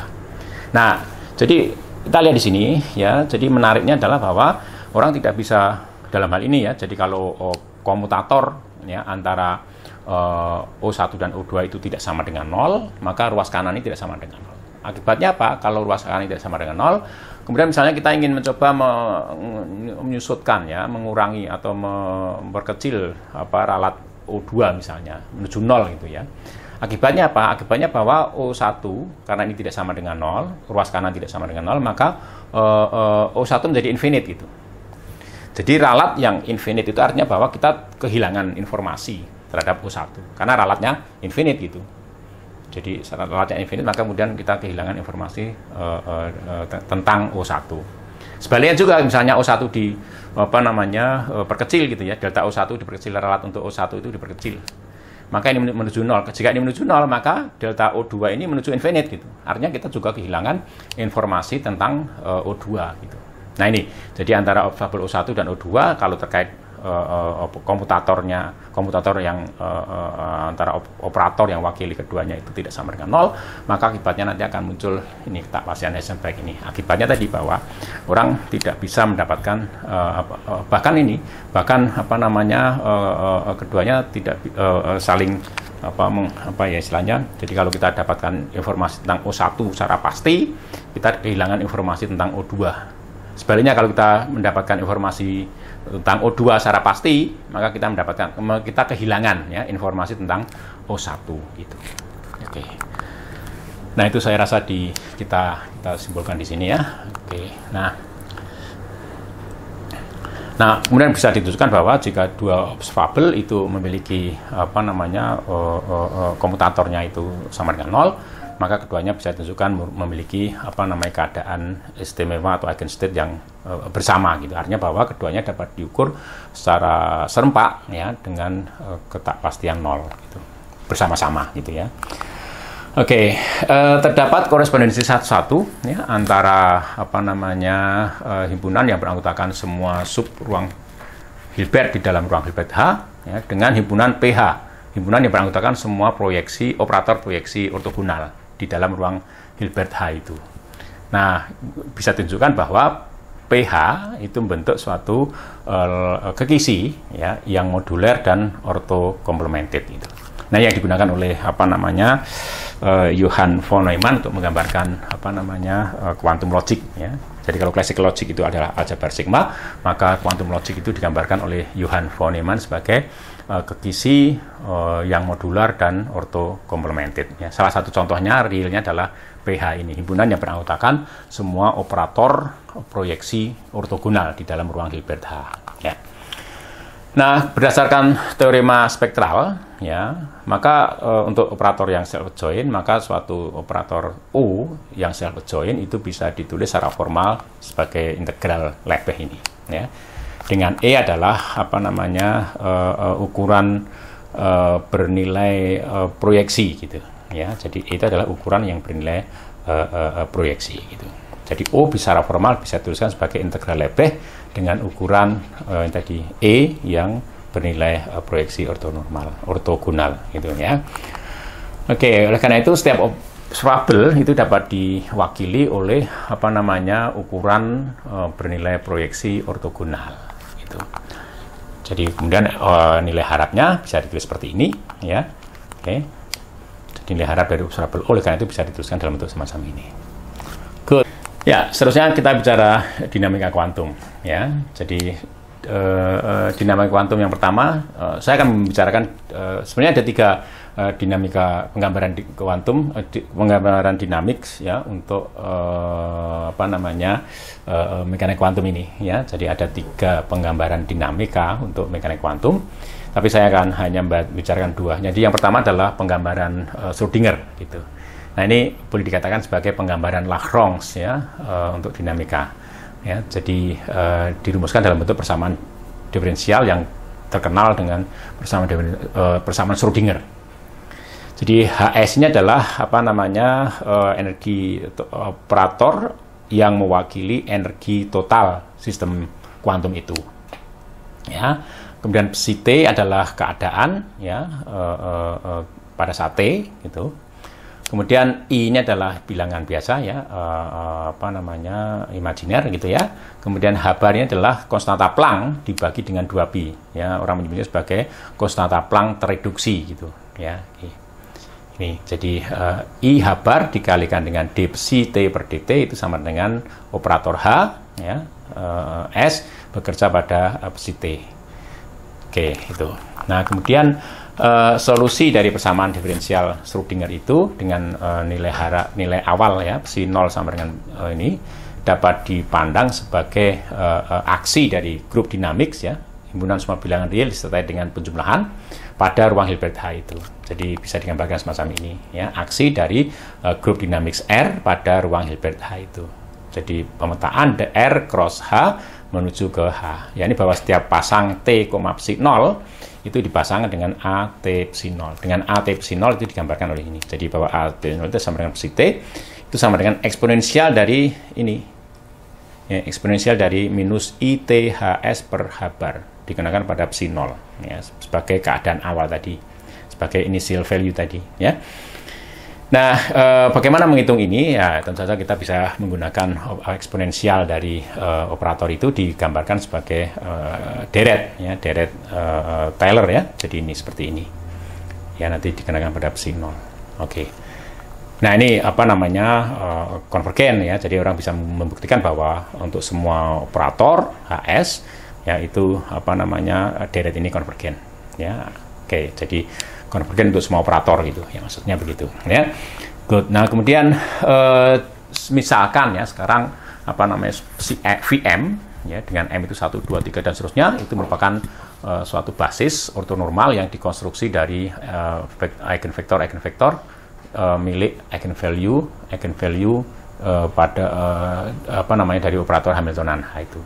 nah jadi kita lihat di sini ya jadi menariknya adalah bahwa orang tidak bisa dalam hal ini ya jadi kalau oh, komutator ya antara uh, eh, O1 dan O2 itu tidak sama dengan 0, maka ruas kanan ini tidak sama dengan 0. Akibatnya apa? Kalau ruas kanan ini tidak sama dengan 0, kemudian misalnya kita ingin mencoba menyusutkan ya, mengurangi atau memperkecil apa ralat O2 misalnya menuju nol gitu ya. Akibatnya apa? Akibatnya bahwa O1 karena ini tidak sama dengan 0, ruas kanan tidak sama dengan 0, maka uh, uh, O1 menjadi infinite gitu. Jadi ralat yang infinite itu artinya bahwa kita kehilangan informasi terhadap U1 karena ralatnya infinite gitu jadi ralatnya infinite maka kemudian kita kehilangan informasi uh, uh, uh, tentang O1 sebaliknya juga misalnya O1 di apa namanya uh, perkecil gitu ya delta O1 diperkecil ralat untuk O1 itu diperkecil maka ini menuju nol. Jika ini menuju nol, maka delta O2 ini menuju infinite gitu. Artinya kita juga kehilangan informasi tentang uh, eh, O2 gitu. Nah ini, jadi antara observable O1 dan O2 kalau terkait Eh, eh, komputatornya komputator yang uh, antara operator yang wakili keduanya itu tidak sama dengan nol maka akibatnya nanti akan muncul ini tak pasien Heisenberg ini akibatnya tadi bahwa orang tidak bisa mendapatkan uh, bahkan ini bahkan apa namanya uh, uh, keduanya tidak uh, saling apa meng, apa ya istilahnya. Jadi kalau kita dapatkan informasi tentang O1 secara pasti, kita kehilangan informasi tentang O2. Sebaliknya kalau kita mendapatkan informasi tentang O2 secara pasti, maka kita mendapatkan kita kehilangan ya informasi tentang O1 gitu. Oke. Okay. Nah, itu saya rasa di kita kita simpulkan di sini ya. Oke. Okay. Nah, Nah, kemudian bisa ditunjukkan bahwa jika dua observable itu memiliki apa namanya uh, eh, uh, eh, uh, eh, komutatornya itu sama dengan nol, maka keduanya bisa ditunjukkan memiliki apa namanya keadaan istimewa atau eigenstate yang uh, bersama gitu. Artinya bahwa keduanya dapat diukur secara serempak ya dengan uh, eh, ketakpastian nol gitu. Bersama-sama gitu ya. Oke, okay, uh, eh, terdapat korespondensi satu-satu ya antara apa namanya uh, himpunan yang beranggotakan semua sub ruang Hilbert di dalam ruang Hilbert H ya dengan himpunan PH, himpunan yang beranggotakan semua proyeksi operator proyeksi ortogonal di dalam ruang Hilbert H itu. Nah, bisa tunjukkan bahwa pH itu membentuk suatu uh, kekisi ya yang moduler dan complemented itu. Nah, yang digunakan oleh apa namanya uh, eh, Johann von Neumann untuk menggambarkan apa namanya uh, quantum logic ya. Jadi kalau classical logic itu adalah aljabar sigma, maka quantum logic itu digambarkan oleh Johann von Neumann sebagai uh, eh, kekisi eh, yang modular dan orto Ya. Salah satu contohnya realnya adalah PH ini, himpunan yang beranggotakan semua operator proyeksi ortogonal di dalam ruang Hilbert H. Ya. Nah, berdasarkan teorema spektral, ya, maka e, untuk operator yang self adjoint, maka suatu operator U yang self adjoint itu bisa ditulis secara formal sebagai integral Lebesgue ini, ya dengan E adalah apa namanya uh, uh, ukuran uh, bernilai uh, proyeksi gitu ya jadi E itu adalah ukuran yang bernilai uh, uh, proyeksi gitu jadi O secara formal bisa tuliskan sebagai integral lebih dengan ukuran uh, yang tadi E yang bernilai uh, proyeksi ortonormal ortogonal gitu ya oke oleh karena itu setiap Swabel itu dapat diwakili oleh apa namanya ukuran bernilai proyeksi ortogonal gitu. Jadi kemudian uh, nilai harapnya bisa ditulis seperti ini ya. Oke. Okay. Jadi nilai harap dari observable oleh karena itu bisa dituliskan dalam bentuk semacam ini. Good. Ya, seterusnya kita bicara dinamika kuantum ya. Jadi uh, uh, dinamika kuantum yang pertama uh, saya akan membicarakan uh, sebenarnya ada tiga uh, dinamika penggambaran di, kuantum, uh, di, penggambaran dinamik ya untuk uh, apa namanya uh, mekanik kuantum ini ya. Jadi ada tiga penggambaran dinamika untuk mekanik kuantum. Tapi saya akan hanya bicarakan dua. Jadi yang pertama adalah penggambaran uh, Schrödinger gitu. Nah ini boleh dikatakan sebagai penggambaran Lagrange ya uh, untuk dinamika. Ya, jadi uh, dirumuskan dalam bentuk persamaan diferensial yang terkenal dengan persamaan uh, persamaan Schrödinger jadi HS ini adalah apa namanya uh, energi eh, operator yang mewakili energi total sistem kuantum itu. Ya. Kemudian psi T adalah keadaan ya uh, uh, uh, pada saat T gitu. Kemudian I ini adalah bilangan biasa ya, uh, uh, apa namanya imajiner gitu ya. Kemudian habarnya ini adalah konstanta Planck dibagi dengan 2 pi ya. Orang menyebutnya sebagai konstanta Planck tereduksi gitu ya. Okay. Ini, jadi uh, eh, I habar dikalikan dengan D psi T per DT itu sama dengan operator H ya, uh, S bekerja pada uh, eh, psi T. Oke, itu. Nah, kemudian uh, solusi dari persamaan diferensial Schrödinger itu dengan uh, nilai hara, nilai awal ya, psi 0 sama dengan uh, ini dapat dipandang sebagai uh, uh, aksi dari grup dinamik ya, himpunan semua bilangan real disertai dengan penjumlahan pada ruang Hilbert H itu. Jadi bisa digambarkan semacam ini ya, aksi dari uh, grup dynamics R pada ruang Hilbert H itu. Jadi pemetaan R cross H menuju ke H. Ya ini bahwa setiap pasang T, psi 0 itu dipasangkan dengan A, T, psi 0. Dengan A, T, psi 0 itu digambarkan oleh ini. Jadi bahwa A, T, 0 itu sama dengan psi T, itu sama dengan eksponensial dari ini. Ya, eksponensial dari minus ITHS per H bar dikenakan pada psi 0 ya, sebagai keadaan awal tadi sebagai initial value tadi ya Nah, e, bagaimana menghitung ini? Ya, tentu saja kita bisa menggunakan eksponensial dari e, operator itu digambarkan sebagai e, deret, ya, deret e, Taylor ya. Jadi ini seperti ini. Ya, nanti dikenakan pada psi 0. Oke. Okay. Nah, ini apa namanya e, konvergen ya. Jadi orang bisa membuktikan bahwa untuk semua operator HS ya itu apa namanya deret ini konvergen ya oke okay, jadi konvergen untuk semua operator gitu ya maksudnya begitu ya good nah kemudian uh, misalkan ya sekarang apa namanya si VM ya dengan M itu 1 2 3 dan seterusnya itu merupakan uh, suatu basis ortonormal yang dikonstruksi dari uh, eigenvektor eigenvektor uh, milik eigenvalue eigenvalue uh, pada uh, apa namanya dari operator Hamiltonan nah, itu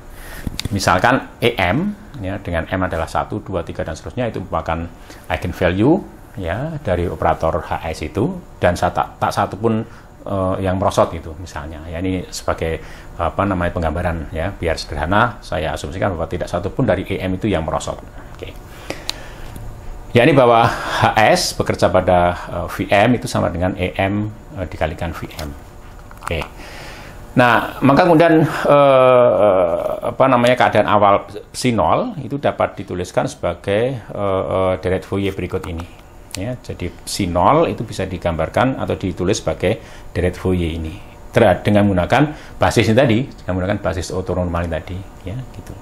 misalkan EM ya dengan M adalah 1, 2, 3 dan seterusnya itu merupakan eigen value ya dari operator HS itu dan saya tak tak satu pun uh, yang merosot itu misalnya ya ini sebagai apa namanya penggambaran ya biar sederhana saya asumsikan bahwa tidak satu pun dari EM itu yang merosot oke okay. ya ini bahwa HS bekerja pada uh, eh, VM itu sama dengan EM uh, eh, dikalikan VM oke okay. Nah, maka kemudian eh, apa namanya keadaan awal sinol itu dapat dituliskan sebagai eh, eh, deret Fourier berikut ini. Ya, jadi sinol itu bisa digambarkan atau ditulis sebagai deret Fourier ini terhadap dengan menggunakan basisnya tadi, dengan menggunakan basis ortonormal tadi, ya gitu.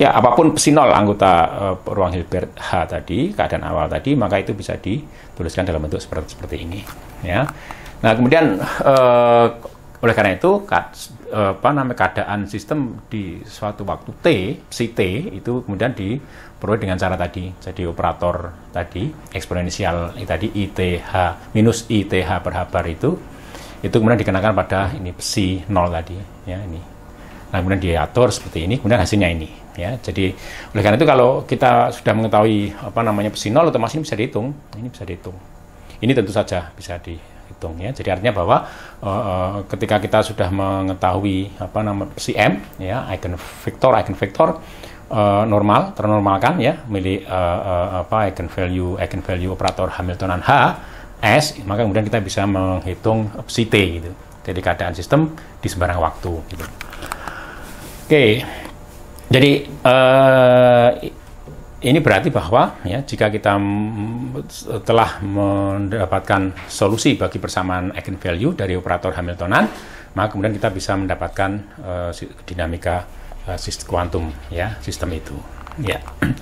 Ya, apapun sinol anggota eh, ruang Hilbert H tadi, keadaan awal tadi, maka itu bisa dituliskan dalam bentuk seperti seperti ini, ya. Nah, kemudian eh, oleh karena itu, eh, apa namanya keadaan sistem di suatu waktu T, si T itu kemudian diperoleh dengan cara tadi. Jadi operator tadi, eksponensial tadi ITH minus ITH per habar itu, itu kemudian dikenakan pada ini psi 0 tadi, ya ini. Nah, kemudian diatur seperti ini, kemudian hasilnya ini. Ya, jadi oleh karena itu kalau kita sudah mengetahui apa namanya psi 0 otomatis ini bisa dihitung. Ini bisa dihitung. Ini tentu saja bisa di hitung ya. Jadi artinya bahwa uh, uh, ketika kita sudah mengetahui apa nama CM, M ya eigen vector, eigen vector uh, eh, normal ternormalkan ya milik uh, uh, apa eigen value eigen value operator Hamiltonan H S maka kemudian kita bisa menghitung psi T gitu. Jadi keadaan sistem di sebarang waktu gitu. Oke. Okay. Jadi uh, ini berarti bahwa ya jika kita telah mendapatkan solusi bagi persamaan eigen value dari operator Hamiltonan, maka kemudian kita bisa mendapatkan uh, dinamika uh, eh, sistem kuantum ya, sistem itu. Ya. *clears throat*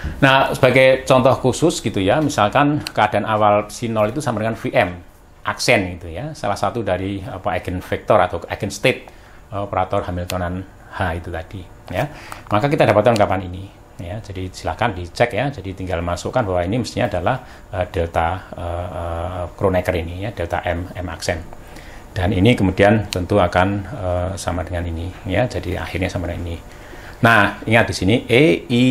Nah, sebagai contoh khusus gitu ya, misalkan keadaan awal psi 0 itu sama dengan VM, aksen gitu ya, salah satu dari apa eigen vector atau eigen state uh, operator Hamiltonan H itu tadi ya. Maka kita dapatkan ungkapan ini ya jadi silakan dicek ya jadi tinggal masukkan bahwa ini mestinya adalah uh, delta uh, uh, Kronecker ini ya delta M M aksen dan ini kemudian tentu akan uh, sama dengan ini ya jadi akhirnya sama dengan ini nah ingat di sini E I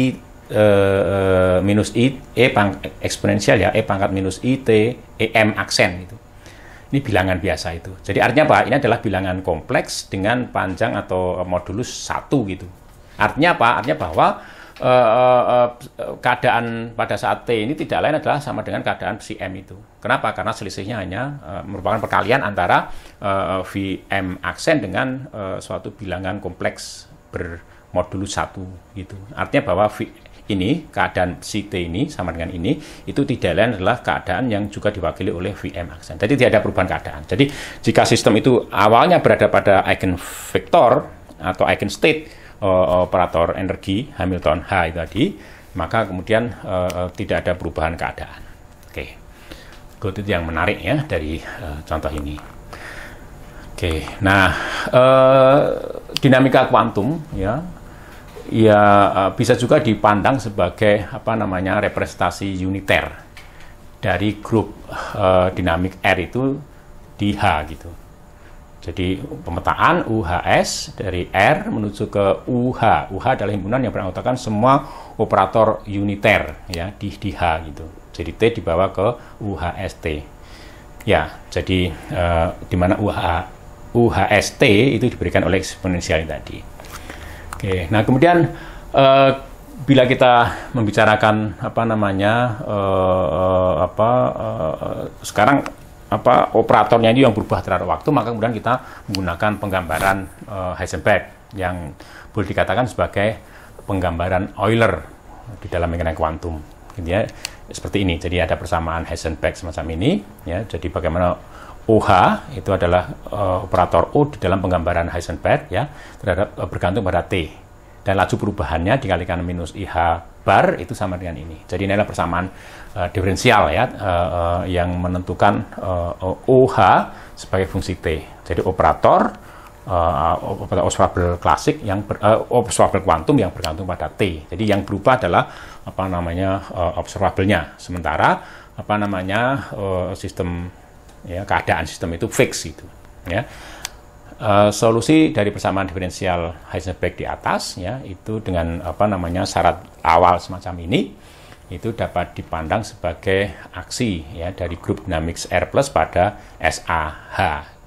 uh, minus I E pang eksponensial ya E pangkat minus I T E M aksen itu ini bilangan biasa itu. Jadi artinya apa? Ini adalah bilangan kompleks dengan panjang atau modulus satu gitu. Artinya apa? Artinya bahwa uh, uh, keadaan pada saat T ini tidak lain adalah sama dengan keadaan si M itu. Kenapa? Karena selisihnya hanya uh, merupakan perkalian antara uh, VM aksen dengan uh, suatu bilangan kompleks bermodulus satu gitu. Artinya bahwa v, ini keadaan si T ini sama dengan ini itu tidak lain adalah keadaan yang juga diwakili oleh VM aksen. Jadi tidak ada perubahan keadaan. Jadi jika sistem itu awalnya berada pada eigen vektor atau eigen state uh, operator energi Hamilton H itu tadi, maka kemudian uh, tidak ada perubahan keadaan. Oke, okay. itu yang menarik ya dari uh, contoh ini. Oke, okay. nah uh, dinamika kuantum ya ya uh, bisa juga dipandang sebagai apa namanya representasi uniter dari grup uh, dinamik R itu di H gitu. Jadi pemetaan UHS dari R menuju ke UH. UH adalah himpunan yang beranggotakan semua operator uniter ya di, di H gitu. Jadi T dibawa ke UHST. Ya, jadi e, di mana UH UHST itu diberikan oleh eksponensial tadi. Oke, nah kemudian e, bila kita membicarakan apa namanya e, e, apa e, sekarang apa operatornya itu yang berubah terhadap waktu maka kemudian kita menggunakan penggambaran uh, Heisenberg yang boleh dikatakan sebagai penggambaran Euler di dalam mekanika kuantum gitu ya seperti ini jadi ada persamaan Heisenberg semacam ini ya jadi bagaimana OH itu adalah uh, operator O di dalam penggambaran Heisenberg ya terhadap uh, bergantung pada T dan laju perubahannya dikalikan minus IH bar itu sama dengan ini jadi nilai persamaan Eh, diferensial ya, uh, uh, yang menentukan uh, OH sebagai fungsi T. Jadi operator uh, operator observable klasik yang ber, uh, observable kuantum yang bergantung pada T. Jadi yang berubah adalah apa namanya uh, observable-nya. Sementara apa namanya uh, sistem ya keadaan sistem itu fix itu ya. Uh, solusi dari persamaan diferensial Heisenberg di atas ya itu dengan apa namanya syarat awal semacam ini itu dapat dipandang sebagai aksi ya dari grup Dynamics R+ plus pada SAH.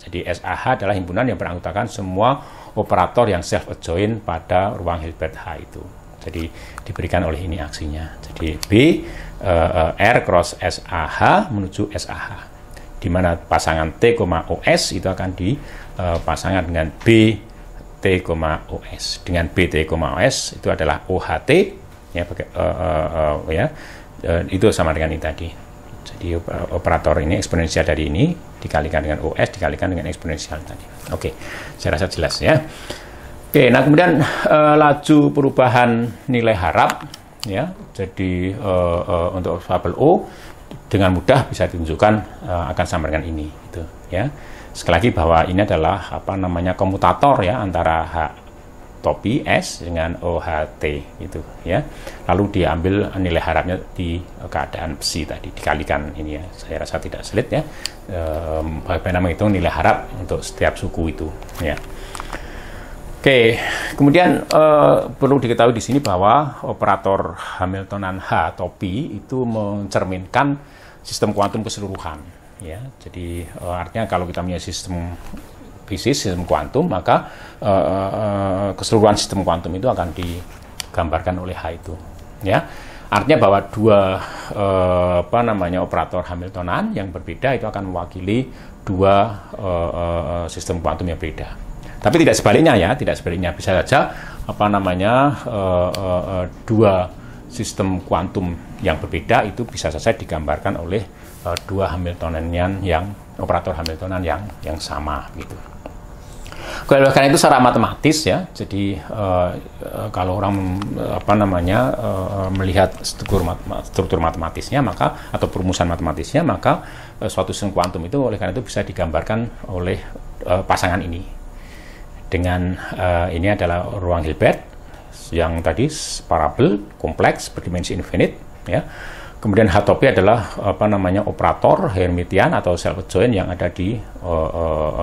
Jadi SAH adalah himpunan yang beranggotakan semua operator yang self adjoint pada ruang Hilbert H itu. Jadi diberikan oleh ini aksinya. Jadi B uh, R cross SAH menuju SAH. Di mana pasangan T, OS itu akan dipasangkan eh, dengan B T, OS. Dengan B, T, OS itu adalah OHT ya pakai uh, uh, uh, ya uh, itu sama dengan ini tadi jadi eh, operator ini eksponensial dari ini dikalikan dengan OS dikalikan dengan eksponensial tadi oke okay. saya rasa jelas ya oke okay, nah kemudian uh, laju perubahan nilai harap ya jadi uh, uh, untuk variabel O dengan mudah bisa ditunjukkan uh, akan sama dengan ini Itu, ya sekali lagi bahwa ini adalah apa namanya komutator ya antara topi S dengan OHT itu ya. Lalu diambil nilai harapnya di keadaan besi tadi dikalikan ini ya. Saya rasa tidak sulit ya. E, bagaimana menghitung nilai harap untuk setiap suku itu ya. Oke, kemudian e, perlu diketahui di sini bahwa operator Hamiltonan H topi itu mencerminkan sistem kuantum keseluruhan ya. Jadi e, artinya kalau kita punya sistem fisik sistem kuantum maka uh, uh, keseluruhan sistem kuantum itu akan digambarkan oleh H itu ya artinya bahwa dua uh, apa namanya operator Hamiltonan yang berbeda itu akan mewakili dua uh, uh, sistem kuantum yang berbeda tapi tidak sebaliknya ya tidak sebaliknya bisa saja apa namanya uh, uh, uh, dua sistem kuantum yang berbeda itu bisa saja digambarkan oleh uh, dua Hamiltonian yang operator hamiltonan yang yang sama gitu. Oleh itu secara matematis ya, jadi uh, kalau orang eh, apa namanya uh, melihat struktur, mat struktur matematisnya maka atau perumusan matematisnya maka uh, suatu sistem kuantum itu oleh karena itu bisa digambarkan oleh uh, pasangan ini dengan uh, ini adalah ruang Hilbert yang tadi parabel kompleks berdimensi infinite ya Kemudian Hatopi adalah apa namanya operator Hermitian atau self join yang ada di uh,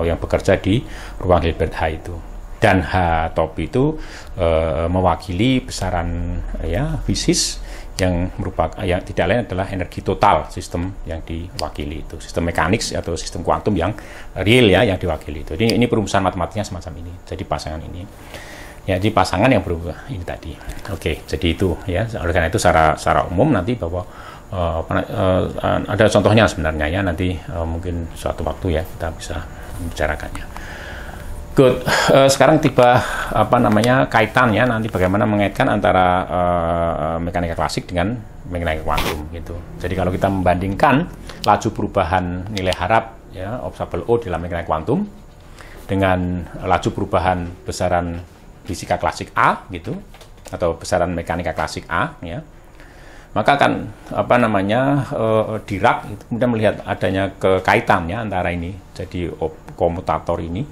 uh, yang bekerja di ruang Hilbert H itu. Dan Hatopi itu uh, mewakili besaran uh, ya fisis yang merupakan yang tidak lain adalah energi total sistem yang diwakili itu sistem mekanik atau sistem kuantum yang real ya yang diwakili itu jadi ini perumusan matematiknya semacam ini jadi pasangan ini ya jadi pasangan yang berubah ini tadi oke jadi itu ya oleh karena itu secara secara umum nanti bahwa Eh, apa, uh, ada contohnya sebenarnya ya nanti uh, mungkin suatu waktu ya kita bisa membicarakannya. Good. Uh, sekarang tiba apa namanya kaitan ya nanti bagaimana mengaitkan antara uh, mekanika klasik dengan mekanika kuantum gitu. Jadi kalau kita membandingkan laju perubahan nilai harap ya observable O dalam mekanika kuantum dengan laju perubahan besaran fisika klasik A gitu atau besaran mekanika klasik A ya maka akan apa namanya uh, dirak itu kemudian melihat adanya kekaitannya antara ini jadi komutator ini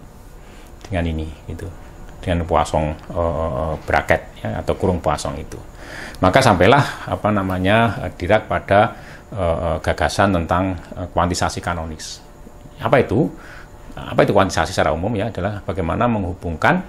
dengan ini gitu dengan puasong uh, bracket ya, atau kurung puasong itu maka sampailah apa namanya dirak pada uh, gagasan tentang uh, kuantisasi kanonis apa itu apa itu kuantisasi secara umum ya adalah bagaimana menghubungkan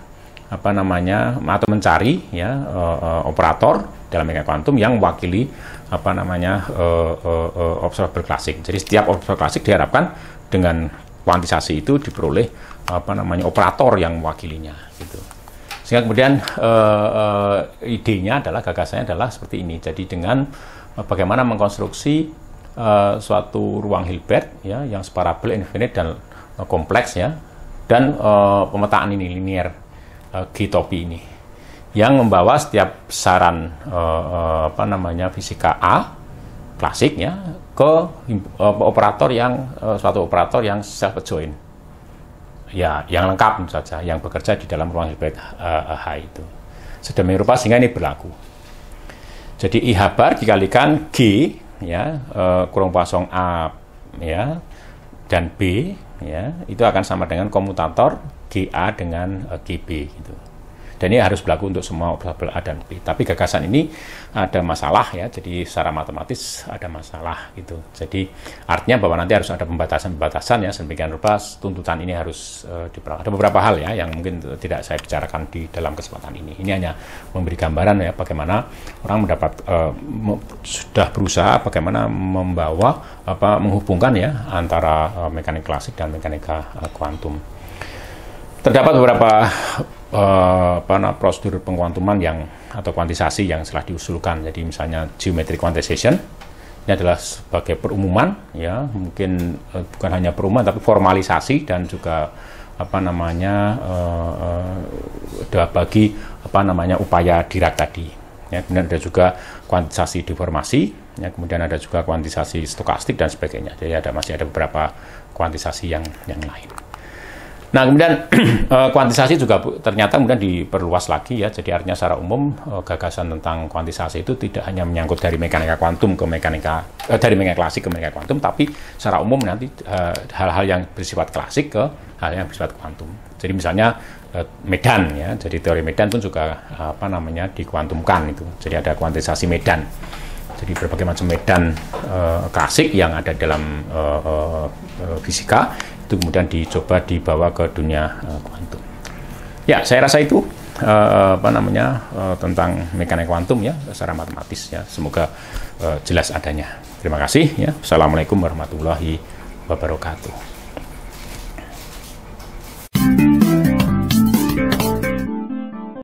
apa namanya atau mencari ya uh, uh, operator dalam mekanik kuantum yang mewakili apa namanya uh, uh, uh, observable klasik. Jadi setiap observer klasik diharapkan dengan kuantisasi itu diperoleh apa namanya operator yang mewakilinya gitu. Sehingga kemudian uh, uh, idenya adalah gagasannya adalah seperti ini. Jadi dengan uh, bagaimana mengkonstruksi uh, suatu ruang Hilbert ya yang separabel, infinite dan uh, kompleks ya dan uh, pemetaan ini linear uh, topi ini yang membawa setiap saran uh, apa namanya fisika A klasiknya ke uh, operator yang uh, suatu operator yang self join ya yang lengkap saja yang bekerja di dalam ruang Hilbert uh, H itu sedemikian rupa sehingga ini berlaku jadi I habar dikalikan G ya uh, kurung pasong A ya dan B ya itu akan sama dengan komutator GA dengan uh, GB gitu dan ini harus berlaku untuk semua observable A dan B. Tapi gagasan ini ada masalah ya, jadi secara matematis ada masalah gitu. Jadi artinya bahwa nanti harus ada pembatasan-pembatasan ya, sedemikian rupa tuntutan ini harus uh, eh, diperlakukan. Ada beberapa hal ya yang mungkin tidak saya bicarakan di dalam kesempatan ini. Ini hanya memberi gambaran ya bagaimana orang mendapat uh, sudah berusaha bagaimana membawa apa menghubungkan ya antara uh, mekanik klasik dan mekanika uh, kuantum terdapat beberapa uh, apa nah, prosedur pengkuantuman yang atau kuantisasi yang telah diusulkan. Jadi misalnya geometric quantization ini adalah sebagai perumuman ya, mungkin uh, bukan hanya perumuman tapi formalisasi dan juga apa namanya uh, bagi apa namanya upaya dirak tadi. Ya, kemudian ada juga kuantisasi deformasi, ya, kemudian ada juga kuantisasi stokastik dan sebagainya. Jadi ada masih ada beberapa kuantisasi yang yang lain. Nah, kemudian *clears throat* eh, kuantisasi juga ternyata kemudian diperluas lagi ya. Jadi artinya secara umum eh, gagasan tentang kuantisasi itu tidak hanya menyangkut dari mekanika kuantum ke mekanika eh, dari mekanika klasik ke mekanika kuantum, tapi secara umum nanti eh, hal-hal yang bersifat klasik ke hal yang bersifat kuantum. Jadi misalnya medan ya. Jadi teori medan pun juga apa namanya dikuantumkan itu. Jadi ada kuantisasi medan. Jadi berbagai macam medan uh, klasik yang ada dalam uh, uh, fisika itu kemudian dicoba dibawa ke dunia uh, kuantum. Ya, saya rasa itu uh, apa namanya uh, tentang mekanik kuantum ya secara matematis ya. Semoga uh, jelas adanya. Terima kasih ya. Assalamualaikum warahmatullahi wabarakatuh.